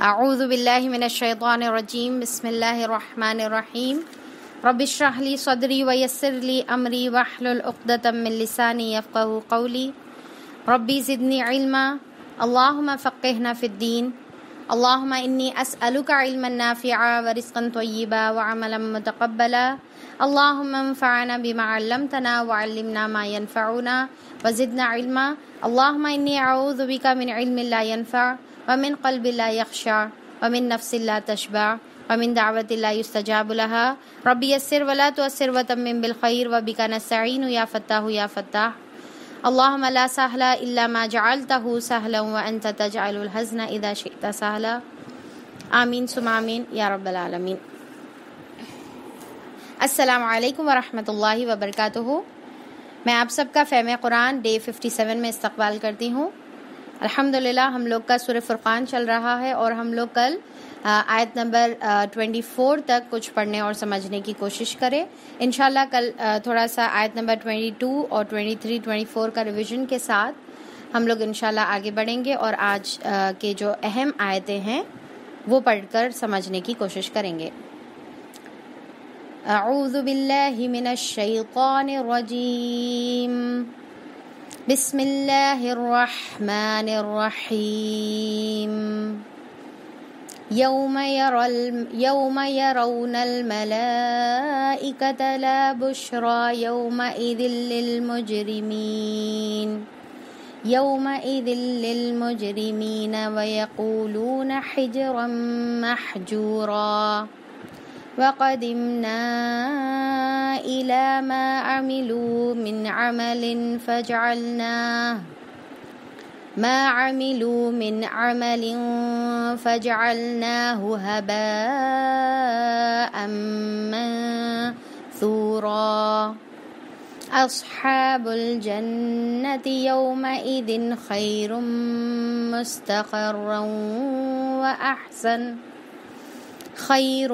أعوذ بالله من الشيطان الرجيم بسم الله الرحمن الرحيم رب اشرح لي صدري ويسر لي أمري واحلل عقدة من لساني يفقه قولي ربي زدني علما اللهم فقهنا في الدين اللهم إني أسألك علما نافعا ورزقا طيبا وعملا متقبلا اللهم انفعنا بما علمتنا وعلمنا ما ينفعنا وزدنا علما اللهم إني أعوذ بك من علم لا ينفع वमिन कल्बिल्ला यक्षा वमिन नफसिल्ला तशबा वमिन दावतल्लास्तजाबलहा रबी yes or वला तो असर वतमिन बिलखैर व बिका नसैन या फ़तः या फ़तः अल्लाह ला सहला इल्ला मा जअलतह सहला व अंत तजअलुल हज़न इदा शिअत सहला आमीन सुमामीन या रब्बल आलमीन अस्सलाम वालेकुम वरहमतुल्लाहि वबरकातुहू मैं आप सबका फ़ैम कुरान डे 57 में इस्तकबाल करती हूँ अल्हम्दुलिल्लाह हम लोग का सुर फुरक़ान चल रहा है और हम लोग कल आयत नंबर 24 तक कुछ पढ़ने और समझने की कोशिश करें इन कल थोड़ा सा आयत नंबर 22 और 23, 24 का रिवीजन के साथ हम लोग इन आगे बढ़ेंगे और आज के जो अहम आयतें हैं वो पढ़कर समझने की कोशिश करेंगे بسم الله الرحمن الرحيم يوم يرى يوم يرون الملائكة لا بشرى يومئذ للمجرمين يومئذ للمجرمين ويقولون حجرا محجورا وقدمنا إلى ما عملوا من عمل فجعلناه ما عملوا من عمل فجعلناه هباء منثورا أصحاب الجنة يومئذ خير مستقرا وأحسن خير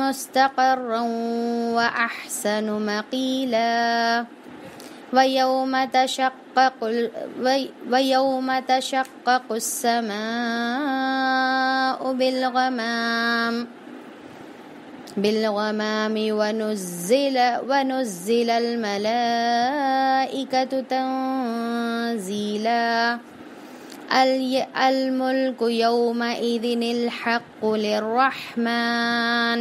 مستقرا وأحسن مقيلا ويوم تشقق ويوم تشقق السماء بالغمام بالغمام ونزل ونزل الملائكة تنزيلا الملك يومئذ الحق للرحمن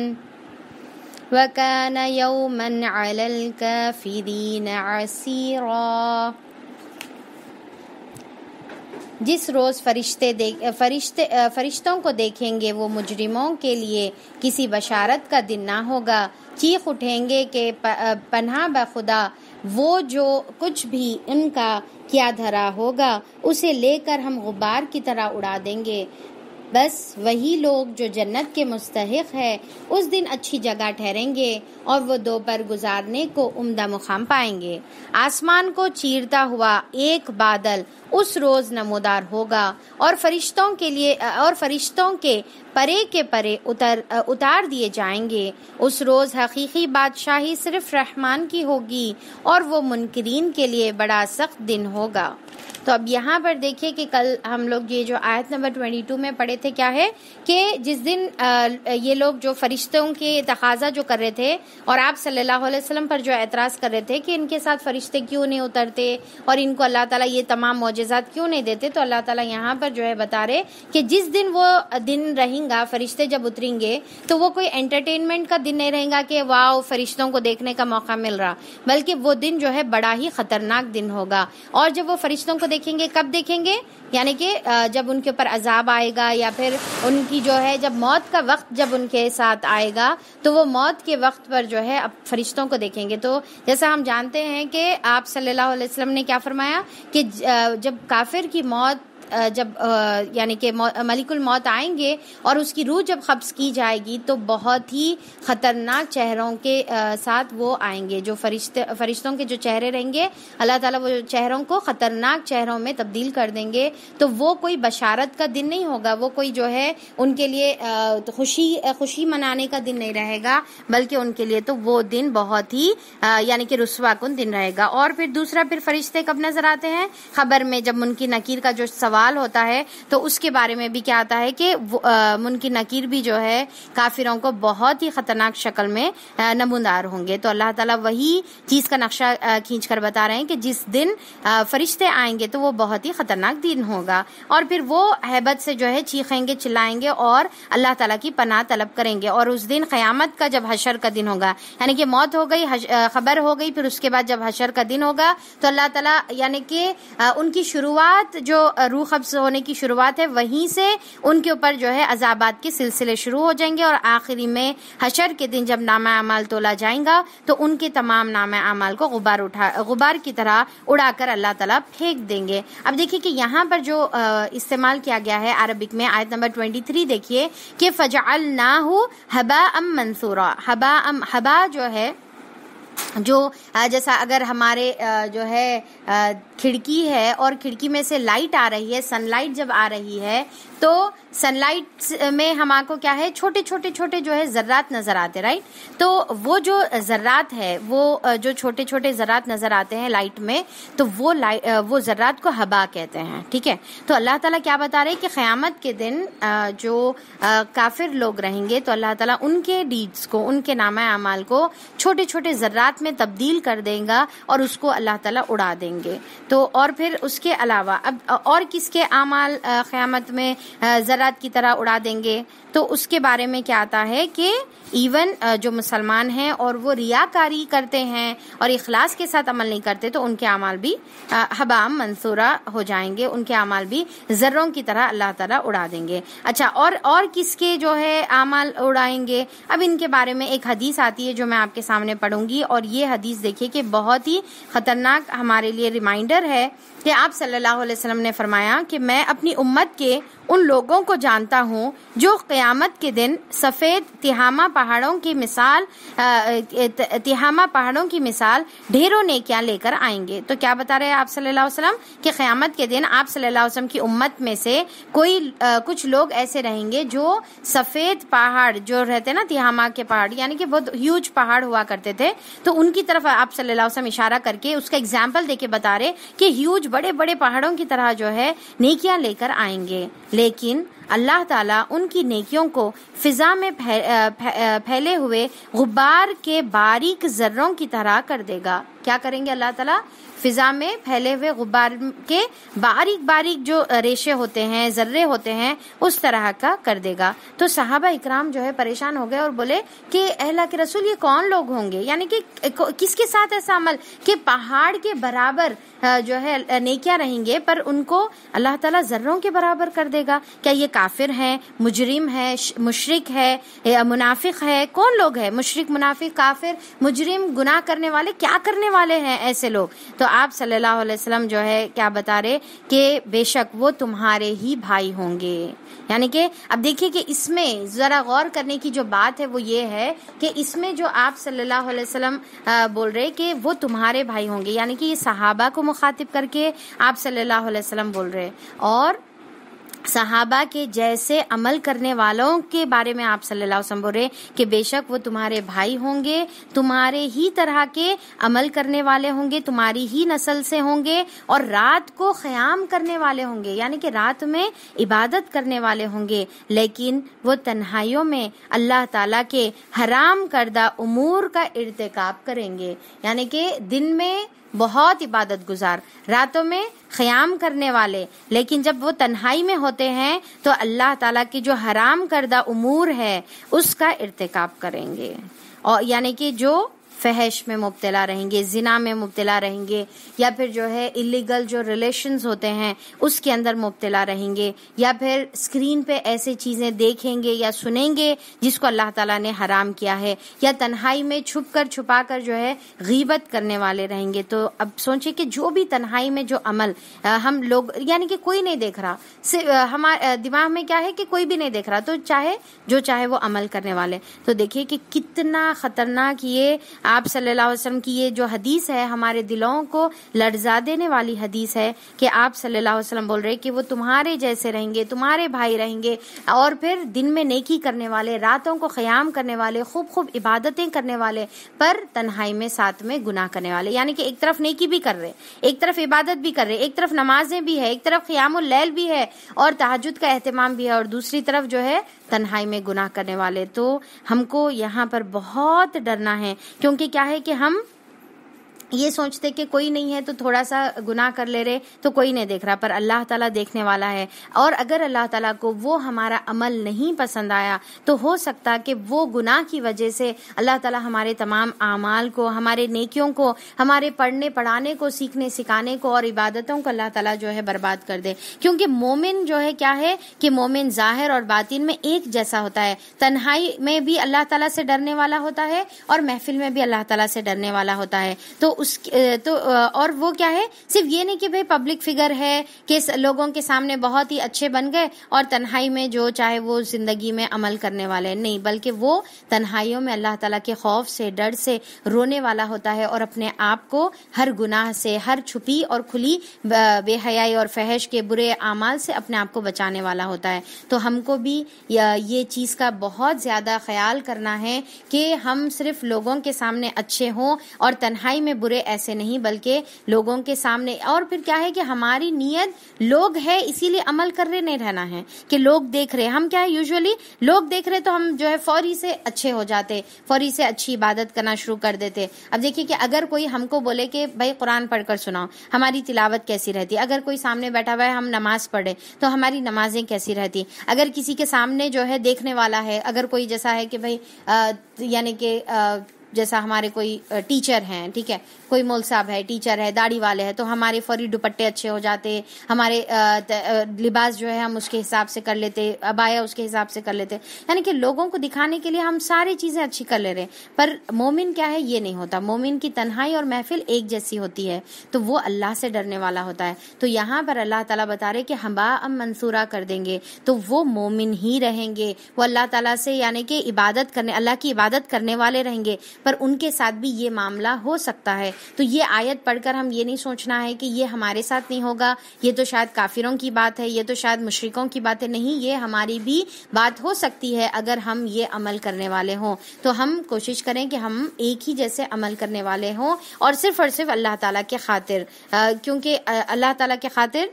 وكان يوما على الكافرين عسيرا जिस रोज़ फरिश्ते फरिश्ते फरिश्तों को देखेंगे वो मुजरिमों के लिए किसी बशारत का दिन ना होगा चीख उठेंगे के पन्हा बखुदा वो जो कुछ भी उनका क्या धरा होगा उसे लेकर हम गुब्बार की तरह उड़ा देंगे बस वही लोग जो जन्नत के मुस्तक है उस दिन अच्छी जगह ठहरेंगे और वो दोपहर गुजारने को उम्दा मुकाम पाएंगे आसमान को चीरता हुआ एक बादल उस रोज नमोदार होगा और फरिश्तों के लिए और फरिश्तों के परे के परे उतर उतार दिए जाएंगे उस रोज हकीकी बादशाही सिर्फ रहमान की होगी और वो मुनकरीन के लिए बड़ा सख्त दिन होगा तो अब यहाँ पर देखिए कि कल हम लोग ये जो आयत नंबर ट्वेंटी टू में पढ़े थे क्या है कि जिस दिन ये लोग जो फरिश्तों के तकाजा जो कर रहे थे और आप सल्लल्लाहु अलैहि वसल्लम पर जो एतराज़ कर रहे थे कि इनके साथ फरिश्ते क्यों नहीं उतरते और इनको अल्लाह ताला ये तमाम मोजात क्यों नहीं देते तो अल्लाह ताला यहाँ पर जो है बता रहे कि जिस दिन वो दिन रहेगा फरिश्ते जब उतरेंगे तो वो कोई एंटरटेनमेंट का दिन नहीं रहेगा कि वाह फरिश्तों को देखने का मौका मिल रहा बल्कि वो दिन जो है बड़ा ही खतरनाक दिन होगा और जब वो फरिश्तों को देखेंगे कब देखेंगे यानी कि जब उनके ऊपर अजाब आएगा या फिर उनकी जो है जब मौत का वक्त जब उनके साथ आएगा तो वो मौत के वक्त पर जो है अब फरिश्तों को देखेंगे तो जैसा हम जानते हैं कि आप सल्लल्लाहु अलैहि वसल्लम ने क्या फरमाया कि जब काफिर की मौत जब यानी कि मलिकुल मौत आएंगे और उसकी रूह जब कब्ज़ की जाएगी तो बहुत ही ख़तरनाक चेहरों के साथ वो आएंगे जो फरिश्ते फरिश्तों के जो चेहरे रहेंगे अल्लाह ताला वो चेहरों को ख़तरनाक चेहरों में तब्दील कर देंगे तो वो कोई बशारत का दिन नहीं होगा वो कोई जो है उनके लिए तो खुशी खुशी मनाने का दिन नहीं रहेगा बल्कि उनके लिए तो वो दिन बहुत ही यानी कि रुस्वाकुन दिन रहेगा और फिर दूसरा फिर फरिश्ते कब नजर आते हैं खबर में जब उनकी नकीर का जो सवाल सवाल होता है तो उसके बारे में भी क्या आता है कि मुनकिन नकीर भी जो है काफिरों को बहुत ही ख़तरनाक शक्ल में नमूदार होंगे तो अल्लाह ताला वही चीज़ का नक्शा खींच कर बता रहे हैं कि जिस दिन फरिश्ते आएंगे तो वो बहुत ही ख़तरनाक दिन होगा और फिर वो हैबत से जो है चीखेंगे चिल्लाएंगे और अल्लाह तला की पनाह तलब करेंगे और उस दिन क्यामत का जब हशर का दिन होगा यानी कि मौत हो गई खबर हो गई फिर उसके बाद जब हशर का दिन होगा तो अल्लाह ताला यानी कि उनकी शुरुआत जो रूह खब्स होने की शुरुआत है वहीं से उनके ऊपर जो है अजाबात के सिलसिले शुरू हो जाएंगे और आखिरी में हशर के दिन जब नामा अमाल तोला जाएगा तो उनके तमाम नामा अमाल को गुबार उठा गुबार की तरह उड़ाकर अल्लाह तला फेंक देंगे अब देखिए कि यहाँ पर जो इस्तेमाल किया गया है अरबिक में आयत नंबर ट्वेंटी थ्री देखिए कि फजाल ना हबा अम मंसूरा हबा अम हबा जो है जो जैसा अगर हमारे जो है खिड़की है और खिड़की में से लाइट आ रही है सनलाइट जब आ रही है तो सनलाइट में हम आपको क्या है छोटे छोटे छोटे जो है ज़र्रात नज़र आते राइट तो वो जो ज़र्रात है वो जो छोटे छोटे ज़र्रात नज़र आते हैं लाइट में तो वो लाइट वो ज़र्रात को हबा कहते हैं ठीक है तो अल्लाह ताला क्या बता रहे हैं कि क़्यामत के दिन जो काफिर लोग रहेंगे तो अल्लाह ताला उनके डीड्स को उनके नामा अमाल को छोटे छोटे ज़र्रात में तब्दील कर देगा और उसको अल्लाह तला उड़ा देंगे तो और फिर उसके अलावा अब और किसके अमाल क़्यामत में ज़रा जरात की तरह उड़ा देंगे तो उसके बारे में क्या आता है कि इवन जो मुसलमान हैं और वो रियाकारी करते हैं और इखलास के साथ अमल नहीं करते तो उनके अमाल भी हबाम मंसूरा हो जाएंगे उनके अमाल भी जर्रों की तरह अल्लाह तला उड़ा देंगे अच्छा और और किसके जो है अमाल उड़ाएंगे अब इनके बारे में एक हदीस आती है जो मैं आपके सामने पढ़ूंगी और ये हदीस देखिए कि बहुत ही ख़तरनाक हमारे लिए रिमाइंडर है कि आप सल्लल्लाहु अलैहि वसल्लम ने फरमाया कि मैं अपनी उम्मत के उन लोगों को जानता हूँ जो क़यामत के दिन सफ़ेद तिहामा पहाड़ों की मिसाल तिहामा पहाड़ों की मिसाल ढेरों ने क्या लेकर आएंगे तो क्या बता रहे हैं आप सल्लल्लाहु अलैहि वसल्लम कि क़यामत के दिन आप सल्लल्लाहु अलैहि वसल्लम की उम्मत में से कोई आ, कुछ लोग ऐसे रहेंगे जो सफ़ेद पहाड़ जो रहते ना तिहामा के पहाड़ यानी कि बहुत ह्यूज पहाड़ हुआ करते थे तो उनकी तरफ आप सल्लल्लाहु अलैहि वसल्लम इशारा करके उसका एग्जाम्पल दे के बता रहे कि ह्यूज बड़े बड़े पहाड़ों की तरह जो है नेकियां लेकर आएंगे लेकिन अल्लाह ताला उनकी नेकियों को फिजा में फैले हुए गुब्बार के बारीक जर्रों की तरह कर देगा क्या करेंगे अल्लाह ताला फिज़ा में फैले हुए गुब्बार के बारीक बारीक जो रेशे होते हैं जर्रे होते हैं उस तरह का कर देगा तो साहबा इकराम जो है परेशान हो गए और बोले कि अहला के रसूल ये कौन लोग होंगे यानी कि किसके साथ ऐसा अमल कि पहाड़ के बराबर जो है नेकिया रहेंगे पर उनको अल्लाह ताला जर्रों के बराबर कर देगा क्या ये काफिर हैं मुजरिम है मुशरक है मुनाफिक है कौन लोग है मुशरक मुनाफिक काफिर मुजरिम गुनाह करने वाले क्या करने वाले हैं ऐसे लोग तो आप सल्लल्लाहु अलैहि वसल्लम जो है क्या बता रहे कि बेशक वो तुम्हारे ही भाई होंगे यानी कि अब देखिए कि इसमें ज़रा गौर करने की जो बात है वो ये है कि इसमें जो आप सल्लल्लाहु अलैहि वसल्लम बोल रहे कि वो तुम्हारे भाई होंगे यानी कि ये सहाबा को मुखातिब करके आप सल्लल्लाहु अलैहि वसल्लम बोल रहे और सहाबा के जैसे अमल करने वालों के बारे में आप सल्लल्लाहु अलैहि वसल्लम रहे कि बेशक वो तुम्हारे भाई होंगे तुम्हारे ही तरह के अमल करने वाले होंगे तुम्हारी ही नस्ल से होंगे और रात को खयाम करने वाले होंगे यानी कि रात में इबादत करने वाले होंगे लेकिन वो तन्हाइयों में अल्लाह ताला के हराम करदा उमूर का इरतकब करेंगे यानी कि दिन में बहुत इबादत गुजार रातों में ख्याम करने वाले लेकिन जब वो तन्हाई में होते हैं तो अल्लाह ताला की जो हराम करदा उमूर है उसका इरतकब करेंगे और यानी कि जो फहश में मुबतला रहेंगे ज़िना में मुबतला रहेंगे या फिर जो है इलीगल जो रिलेशन होते हैं उसके अंदर मुबतला रहेंगे या फिर स्क्रीन पे ऐसे चीज़ें देखेंगे या सुनेंगे जिसको अल्लाह ताला ने हराम किया है या तन्हाई में छुप कर छुपा कर जो है गीबत करने वाले रहेंगे तो अब सोचे कि जो भी तन्हाई में जो अमल हम लोग यानी कि कोई नहीं देख रहा हमारे दिमाग में क्या है कि कोई भी नहीं देख रहा तो चाहे जो चाहे वो अमल करने वाले तो देखिए कि कितना ख़तरनाक ये आप सल्लल्लाहु अलैहि वसल्लम की ये जो हदीस है हमारे दिलों को लड़जा देने वाली हदीस है कि आप सल्लल्लाहु अलैहि वसल्लम बोल रहे कि वो तुम्हारे जैसे रहेंगे तुम्हारे भाई रहेंगे और फिर दिन में नेकी करने वाले रातों को खयाम करने वाले खूब खूब इबादतें करने वाले पर तन्हाई में साथ में गुनाह करने वाले यानी कि एक तरफ नेकी भी कर रहे एक तरफ इबादत भी कर रहे एक तरफ नमाजें भी है एक तरफ क़याम भी है और तहजद का अहतमाम भी है और दूसरी तरफ जो है तन्हाई में गुनाह करने वाले तो हमको यहाँ पर बहुत डरना है क्योंकि क्या है कि हम ये सोचते कि कोई नहीं है तो थोड़ा सा गुनाह कर ले रहे तो कोई नहीं देख रहा पर अल्लाह ताला देखने वाला है और अगर अल्लाह ताला को वो हमारा अमल नहीं पसंद आया तो हो सकता कि वो गुनाह की वजह से अल्लाह ताला हमारे तमाम आमाल को हमारे नेकियों को हमारे पढ़ने पढ़ाने को सीखने सिखाने को और इबादतों को अल्लाह तला जो है बर्बाद कर दे क्योंकि मोमिन जो है क्या है कि मोमिन ज़ाहिर और बातिन में एक जैसा होता है तन्हाई में भी अल्लाह तला से डरने वाला होता है और महफिल में भी अल्लाह तला से डरने वाला होता है तो उस तो और वो क्या है सिर्फ ये नहीं कि भाई पब्लिक फिगर है कि लोगों के सामने बहुत ही अच्छे बन गए और तन्हाई में जो चाहे वो जिंदगी में अमल करने वाले नहीं बल्कि वो तन्हाइयों में अल्लाह ताला के खौफ से डर से रोने वाला होता है और अपने आप को हर गुनाह से हर छुपी और खुली बेहयाई और फहश के बुरे अमाल से अपने आप को बचाने वाला होता है तो हमको भी ये चीज़ का बहुत ज़्यादा ख्याल करना है कि हम सिर्फ लोगों के सामने अच्छे हों और तन्हाई में बुरे बुरे ऐसे नहीं बल्कि लोगों के सामने और फिर क्या है कि हमारी नीयत लोग है इसीलिए अमल कर रहे नहीं रहना है कि लोग देख रहे हम क्या है यूजली लोग देख रहे तो हम जो है फौरी से अच्छे हो जाते फौरी से अच्छी इबादत करना शुरू कर देते अब देखिए कि अगर कोई हमको बोले कि भाई कुरान पढ़कर सुनाओ हमारी तिलावत कैसी रहती अगर कोई सामने बैठा हुआ है हम नमाज पढ़े तो हमारी नमाजें कैसी रहती अगर किसी के सामने जो है देखने वाला है अगर कोई जैसा है कि भाई यानी कि जैसा हमारे कोई टीचर हैं ठीक है कोई मोल साहब है टीचर है दाढ़ी वाले हैं तो हमारे फरी दुपट्टे अच्छे हो जाते हमारे लिबास जो है हम उसके हिसाब से कर लेते अबाया उसके हिसाब से कर लेते यानी कि लोगों को दिखाने के लिए हम सारी चीज़ें अच्छी कर ले रहे हैं पर मोमिन क्या है ये नहीं होता मोमिन की तन्हाई और महफिल एक जैसी होती है तो वो अल्लाह से डरने वाला होता है तो यहाँ पर अल्लाह तला बता रहे कि हम अब मंसूरा कर देंगे तो वो मोमिन ही रहेंगे वो अल्लाह तला से यानी कि इबादत करने अल्लाह की इबादत करने वाले रहेंगे पर उनके साथ भी ये मामला हो सकता है तो ये आयत पढ़कर हम ये नहीं सोचना है कि ये हमारे साथ नहीं होगा ये तो शायद काफिरों की बात है ये तो शायद मुशरकों की बात है नहीं ये हमारी भी बात हो सकती है अगर हम ये अमल करने वाले हों तो हम कोशिश करें कि हम एक ही जैसे अमल करने वाले हों और सिर्फ और सिर्फ अल्लाह ताला के खातिर क्योंकि अल्लाह ताला के खातिर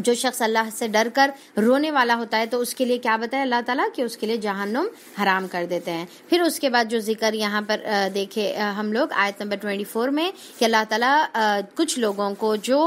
जो शख्स अल्लाह से डर कर रोने वाला होता है तो उसके लिए क्या बताया अल्लाह ताला कि उसके लिए जहन्नुम हराम कर देते हैं फिर उसके बाद जो जिक्र यहाँ पर देखे हम लोग आयत नंबर ट्वेंटी फोर में कि अल्लाह ताला कुछ लोगों को जो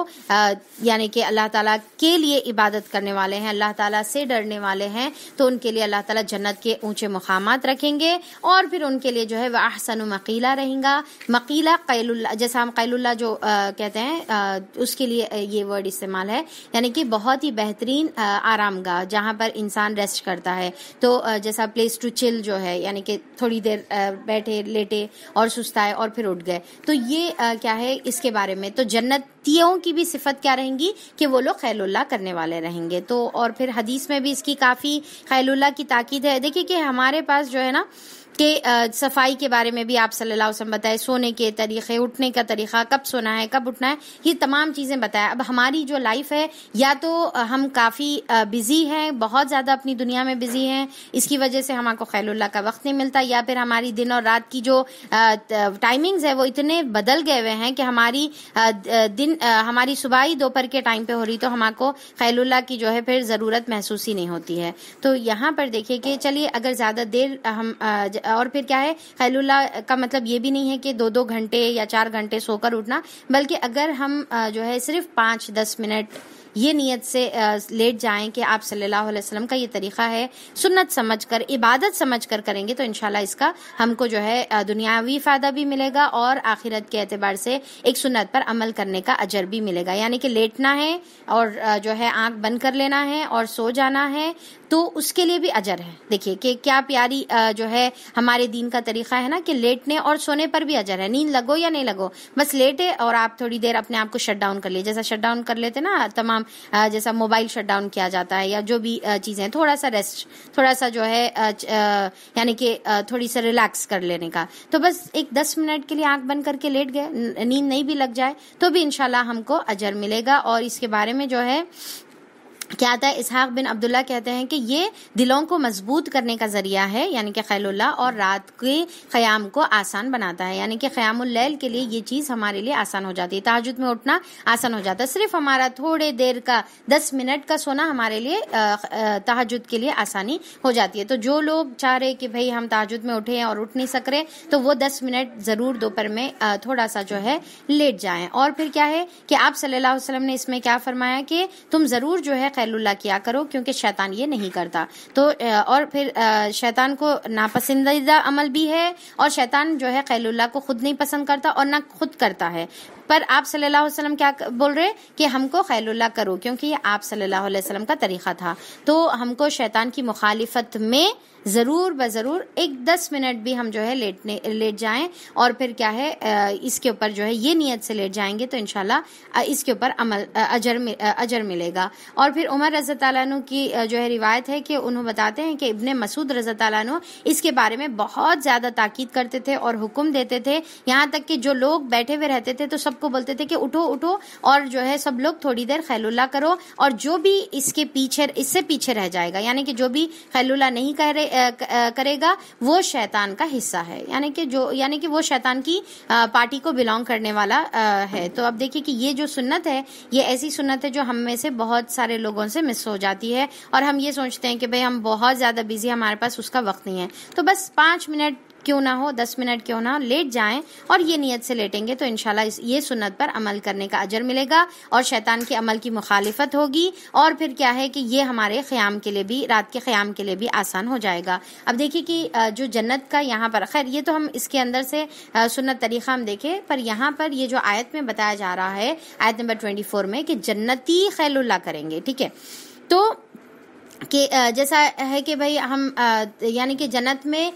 यानी कि अल्लाह ताला के लिए इबादत करने वाले हैं अल्लाह ताला से डरने वाले हैं तो उनके लिए अल्लाह ताला जन्नत के ऊंचे मुकाम रखेंगे और फिर उनके लिए जो है वह अहसन मकीला रहेगा मकीला कैलुल्ला जैसा हम कैलुल्ला जो आ, कहते हैं आ, उसके लिए ये वर्ड इस्तेमाल है यानी कि बहुत ही बेहतरीन आरामगाह जहाँ पर इंसान रेस्ट करता है तो आ, जैसा प्लेस टू चिल जो है यानी कि थोड़ी देर आ, बैठे लेटे और सुस्ताए और फिर उठ गए तो ये आ, क्या है इसके बारे में तो जन्नत तियों की भी सिफत क्या रहेंगी कि वो लोग खैलुल्ला करने वाले रहेंगे तो और फिर हदीस में भी इसकी काफ़ी खैलुल्ला की ताकीद है देखिए कि हमारे पास जो है ना के आ, सफाई के बारे में भी आप सल्लल्लाहु अलैहि वसल्लम बताए सोने के तरीके उठने का तरीका कब सोना है कब उठना है ये तमाम चीज़ें बताया अब हमारी जो लाइफ है या तो हम काफ़ी बिज़ी हैं बहुत ज़्यादा अपनी दुनिया में बिज़ी हैं इसकी वजह से हमारे खैलुल्ला का वक्त नहीं मिलता या फिर हमारी दिन और रात की जो टाइमिंग्स है वो इतने बदल गए हुए हैं कि हमारी दिन हमारी सुबह ही दोपहर के टाइम पे हो रही तो हमारे खैलुल्ला की जो है फिर ज़रूरत महसूस ही नहीं होती है तो यहाँ पर देखिए कि चलिए अगर ज़्यादा देर हम और फिर क्या है खैलुल्ला का मतलब ये भी नहीं है कि दो दो घंटे या चार घंटे सोकर उठना बल्कि अगर हम जो है सिर्फ पांच दस मिनट ये नीयत से लेट जाएं कि आप सल्लल्लाहु अलैहि वसल्लम का ये तरीका है सुन्नत समझकर इबादत समझकर करेंगे तो इनशाला इसका हमको जो है दुनियावी फ़ायदा भी मिलेगा और आखिरत के एतबार से एक सुन्नत पर अमल करने का अजर भी मिलेगा यानी कि लेटना है और जो है आंख बंद कर लेना है और सो जाना है तो उसके लिए भी अजर है देखिए कि क्या प्यारी जो है हमारे दीन का तरीका है ना कि लेटने और सोने पर भी अजर है नींद लगो या नहीं लगो बस लेटे और आप थोड़ी देर अपने आप को शट डाउन कर लिए जैसा शट डाउन कर लेते ना तमाम जैसा मोबाइल शट डाउन किया जाता है या जो भी चीज़ें थोड़ा सा रेस्ट थोड़ा सा जो है यानी कि थोड़ी सा रिलैक्स कर लेने का तो बस एक दस मिनट के लिए आंख बंद करके लेट गए नींद नहीं भी लग जाए तो भी इनशाला हमको अजर मिलेगा और इसके बारे में जो है क्या आता है इसहाक बिन अब्दुल्ला कहते हैं कि ये दिलों को मजबूत करने का जरिया है यानी कि खैलुल्ला और रात के क्याम को आसान बनाता है यानी कि क़यामुल्लैल के लिए ये चीज़ हमारे लिए आसान हो जाती है ताजुद में उठना आसान हो जाता है सिर्फ हमारा थोड़े देर का दस मिनट का सोना हमारे लिए तहजद के लिए आसानी हो जाती है तो जो लोग चाह रहे कि भाई हम ताजुद में उठे और उठ नहीं सक रहे तो वो दस मिनट ज़रूर दोपहर में थोड़ा सा जो है लेट जाए और फिर क्या है कि आप सल्लाम ने इसमें क्या फरमाया कि तुम ज़रूर जो है खैरुल्ला किया करो क्योंकि शैतान ये नहीं करता तो और फिर शैतान को नापसंदीदा अमल भी है और शैतान जो है खैरुल्ला को खुद नहीं पसंद करता और ना खुद करता है पर आप सल्लल्लाहु अलैहि वसल्लम क्या बोल रहे हैं कि हमको खैलुल्ला करो क्योंकि ये आप सल्लल्लाहु अलैहि वसल्लम का तरीका था तो हमको शैतान की मुखालिफत में ज़रूर ब ज़रूर एक दस मिनट भी हम जो है लेटने लेट जाएं और फिर क्या है इसके ऊपर जो है ये नीयत से लेट जाएंगे तो इनशाला इसके ऊपर अमल अजर अजर मिलेगा और फिर उमर रजत तु की जो है रिवायत है कि उन्होंने बताते हैं कि इबन मसूद रजत तु इसके बारे में बहुत ज़्यादा ताकीद करते थे और हुक्म देते थे यहाँ तक कि जो लोग बैठे हुए रहते थे तो सब सबको बोलते थे कि उठो उठो और जो है सब लोग थोड़ी देर खैलुल्ला करो और जो भी इसके पीछे इससे पीछे रह जाएगा यानी कि जो भी खैलुल्ला नहीं करे, करेगा वो शैतान का हिस्सा है यानी कि जो यानी कि वो शैतान की पार्टी को बिलोंग करने वाला है तो अब देखिए कि ये जो सुन्नत है ये ऐसी सुन्नत है जो हम में से बहुत सारे लोगों से मिस हो जाती है और हम ये सोचते हैं कि भाई हम बहुत ज़्यादा बिजी हमारे पास उसका वक्त नहीं है तो बस पांच मिनट क्यों ना हो दस मिनट क्यों ना हो लेट जाएं और ये नियत से लेटेंगे तो इनशाला ये सुन्नत पर अमल करने का अजर मिलेगा और शैतान के अमल की मुखालिफत होगी और फिर क्या है कि ये हमारे ख्याम के लिए भी रात के क़्याम के लिए भी आसान हो जाएगा अब देखिए कि जो जन्नत का यहाँ पर खैर ये तो हम इसके अंदर से सुन्नत तरीक़ा हम देखें पर यहाँ पर ये जो आयत में बताया जा रहा है आयत नंबर ट्वेंटी फोर में कि जन्नती खैलुल्ला करेंगे ठीक है तो कि जैसा है कि भाई हम यानी कि जन्नत में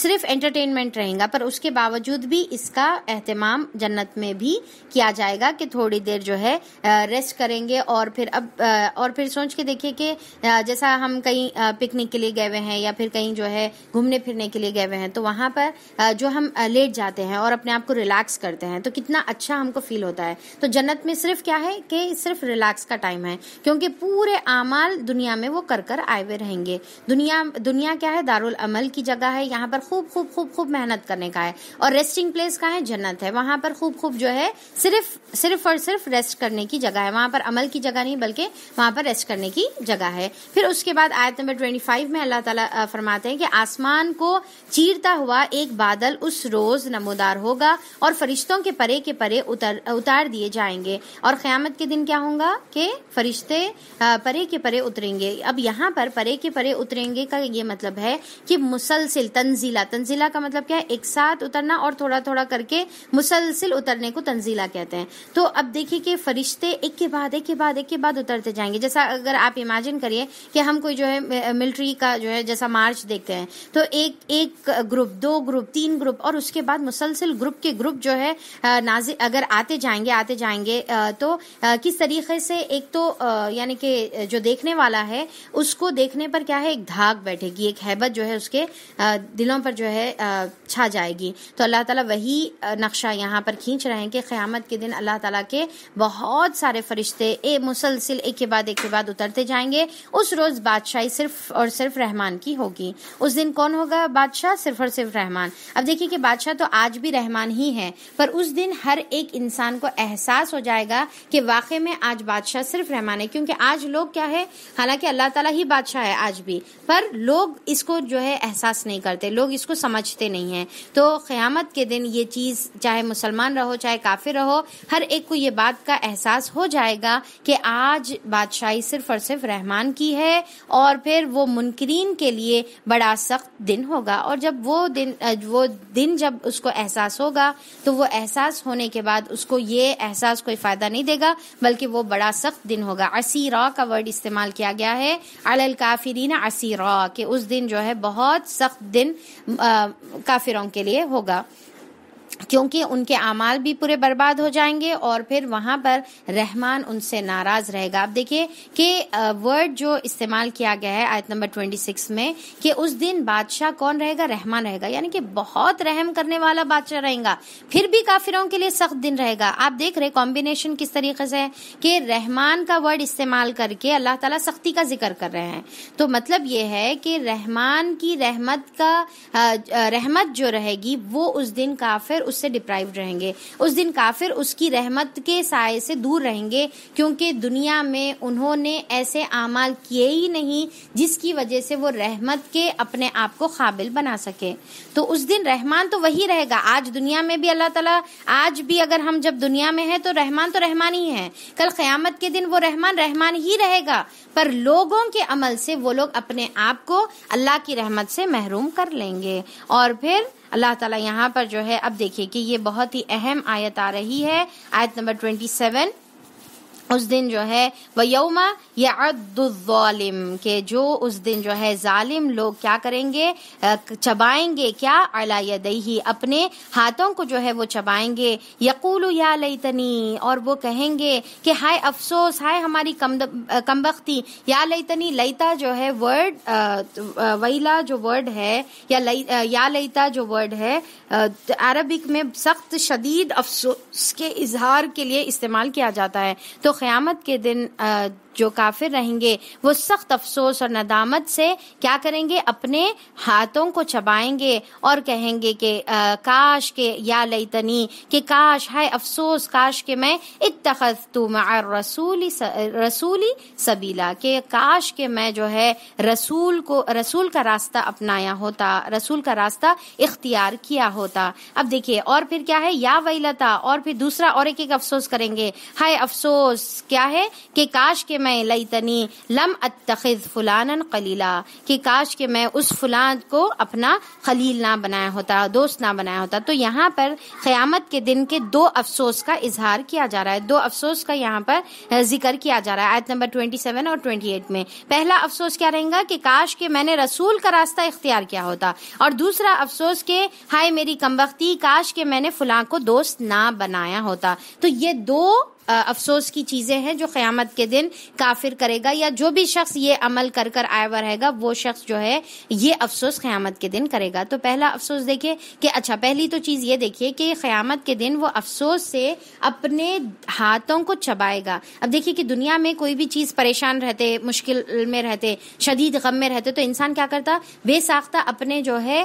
सिर्फ एंटरटेनमेंट रहेगा पर उसके बावजूद भी इसका अहतमाम जन्नत में भी किया जाएगा कि थोड़ी देर जो है रेस्ट करेंगे और फिर अब और फिर सोच के देखिए कि जैसा हम कहीं पिकनिक के लिए गए हुए हैं या फिर कहीं जो है घूमने फिरने के लिए गए हुए हैं तो वहां पर जो हम लेट जाते हैं और अपने आप को रिलैक्स करते हैं तो कितना अच्छा हमको फील होता है तो जन्नत में सिर्फ क्या है कि सिर्फ रिलैक्स का टाइम है क्योंकि पूरे आमाल दुनिया में वो वो कर कर आए हुए रहेंगे दुनिया दुनिया क्या है दारुल अमल की जगह है यहाँ पर खूब खूब खूब खूब मेहनत करने का है और रेस्टिंग प्लेस का है जन्नत है वहां पर खूब खूब जो है सिर्फ सिर्फ और सिर्फ रेस्ट करने की जगह है वहां पर अमल की जगह नहीं बल्कि वहां पर रेस्ट करने की जगह है फिर उसके बाद आयत नंबर ट्वेंटी फाइव में अल्लाह ताला फरमाते हैं कि आसमान को चीरता हुआ एक बादल उस रोज नमोदार होगा और फरिश्तों के परे के परे उतर उतार दिए जाएंगे और क़्यामत के दिन क्या होगा कि फरिश्ते परे के परे उतरेंगे अब यहाँ पर परे के परे उतरेंगे का ये मतलब है कि मुसलसिल तंजीला तंजीला का मतलब क्या है एक साथ उतरना और थोड़ा थोड़ा करके मुसलसिल उतरने को तंजीला कहते हैं तो अब देखिए कि फरिश्ते एक के बाद एक के बाद एक के बाद उतरते जाएंगे जैसा अगर आप इमेजिन करिए कि हम कोई जो है मिलिट्री का जो है जैसा मार्च देखते हैं तो एक एक ग्रुप दो ग्रुप तीन ग्रुप और उसके बाद मुसलसिल ग्रुप के ग्रुप जो है नाजिक अगर आते जाएंगे आते जाएंगे तो किस तरीके से एक तो यानी कि जो देखने वाला है उसको देखने पर क्या है एक धाक बैठेगी एक हैबत जो है उसके दिलों पर जो है छा जाएगी तो अल्लाह ताला वही नक्शा यहाँ पर खींच रहे हैं कि क़्यामत के दिन अल्लाह ताला के बहुत सारे फरिश्ते ए मुसलसिल एक के बाद एक के बाद उतरते जाएंगे उस रोज़ बादशाही सिर्फ और सिर्फ रहमान की होगी उस दिन कौन होगा बादशाह सिर्फ और सिर्फ रहमान अब देखिए कि बादशाह तो आज भी रहमान ही है पर उस दिन हर एक इंसान को एहसास हो जाएगा कि वाकई में आज बादशाह सिर्फ रहमान है क्योंकि आज लोग क्या है हालांकि अल्लाह ताला ही बादशाह है आज भी पर लोग इसको जो है एहसास नहीं करते लोग इसको समझते नहीं है तो क़्यामत के दिन ये चीज़ चाहे मुसलमान रहो चाहे काफिर रहो हर एक को ये बात का एहसास हो जाएगा कि आज बादशाही सिर्फ और सिर्फ रहमान की है और फिर वो मुनकरीन के लिए बड़ा सख्त दिन होगा और जब वो दिन वो दिन जब उसको एहसास होगा तो वो एहसास होने के बाद उसको ये एहसास कोई फ़ायदा नहीं देगा बल्कि वो बड़ा सख्त दिन होगा असी रॉ का वर्ड इस्तेमाल किया गया है अल काफिरीन असीरा के उस दिन जो है बहुत सख्त दिन काफिरों के लिए होगा क्योंकि उनके अमाल भी पूरे बर्बाद हो जाएंगे और फिर वहां पर रहमान उनसे नाराज रहेगा आप देखिए कि वर्ड जो इस्तेमाल किया गया है आयत नंबर 26 में कि उस दिन बादशाह कौन रहेगा रहमान रहेगा यानी कि बहुत रहम करने वाला बादशाह रहेगा फिर भी काफिरों के लिए सख्त दिन रहेगा आप देख रहे कॉम्बिनेशन किस तरीके से है कि रहमान का वर्ड इस्तेमाल करके अल्लाह तला सख्ती का जिक्र कर रहे हैं तो मतलब ये है कि रहमान की रहमत का रहमत जो रहेगी वो उस दिन काफिर उससे डिप्राइव रहेंगे उस दिन काफिर उसकी रहमत के साय से दूर रहेंगे क्योंकि दुनिया में उन्होंने ऐसे अमाल किए ही नहीं जिसकी वजह से वो रहमत के अपने आप को काबिल बना सके तो उस दिन रहमान तो वही रहेगा आज दुनिया में भी अल्लाह तला आज भी अगर हम जब दुनिया में है तो रहमान तो रहमान ही है कल क्यामत के दिन वो रहमान रहमान ही रहेगा पर लोगों के अमल से वो लोग अपने आप को अल्लाह की रहमत से महरूम कर लेंगे और फिर अल्लाह ताला यहाँ पर जो है अब देखिए कि ये बहुत ही अहम आयत आ रही है आयत नंबर ट्वेंटी सेवन उस दिन जो है वयोमा यादुजालिम के जो उस दिन जो है जालिम लोग क्या करेंगे चबाएंगे क्या अलायदही अपने हाथों को जो है वो चबाएंगे यकूल या लईतनी और वो कहेंगे कि हाय अफसोस हाय हमारी कम कमबख्ती या तनी लईता जो है वर्ड वैला जो वर्ड है या लई या लईता जो वर्ड है अरबिक में सख्त शदीद अफसोस के इजहार के लिए इस्तेमाल किया जाता है तो क़यामत के दिन जो काफिर रहेंगे वो सख्त अफसोस और नदामत से क्या करेंगे अपने हाथों को चबाएंगे और कहेंगे कि काश के या लई तनी कि काश है अफसोस काश के मैं इतखज रसूली स, रसूली सबीला के काश के मैं जो है रसूल को रसूल का रास्ता अपनाया होता रसूल का रास्ता इख्तियार किया होता अब देखिए और फिर क्या है या वही और फिर दूसरा और एक एक अफसोस करेंगे हाय अफसोस क्या है कि काश के मैं मैं लई तनी लम अतखिज फुलान कलीला कि काश के मैं उस फुलान को अपना खलील ना बनाया होता दोस्त ना बनाया होता तो यहाँ पर क्यामत के दिन के दो अफसोस का इजहार किया जा रहा है दो अफसोस का यहाँ पर जिक्र किया जा रहा है आयत नंबर ट्वेंटी सेवन और ट्वेंटी एट में पहला अफसोस क्या रहेगा कि काश के मैंने रसूल का रास्ता इख्तियार किया होता और दूसरा अफसोस के हाय मेरी कमबख्ती काश के मैंने फुलां को दोस्त ना बनाया होता तो ये दो अफसोस की चीज़ें हैं जो क़्यामत के दिन काफिर करेगा या जो भी शख्स ये अमल कर कर आया हुआ रहेगा वो शख्स जो है ये अफसोस क़्यामत के दिन करेगा तो पहला अफसोस देखिए कि अच्छा पहली तो चीज़ ये देखिए कि क़्यामत के दिन वो अफसोस से अपने हाथों को चबाएगा अब देखिए कि दुनिया में कोई भी चीज़ परेशान रहते मुश्किल में रहते शदीद गम में रहते तो इंसान क्या करता बेसाख्ता अपने जो है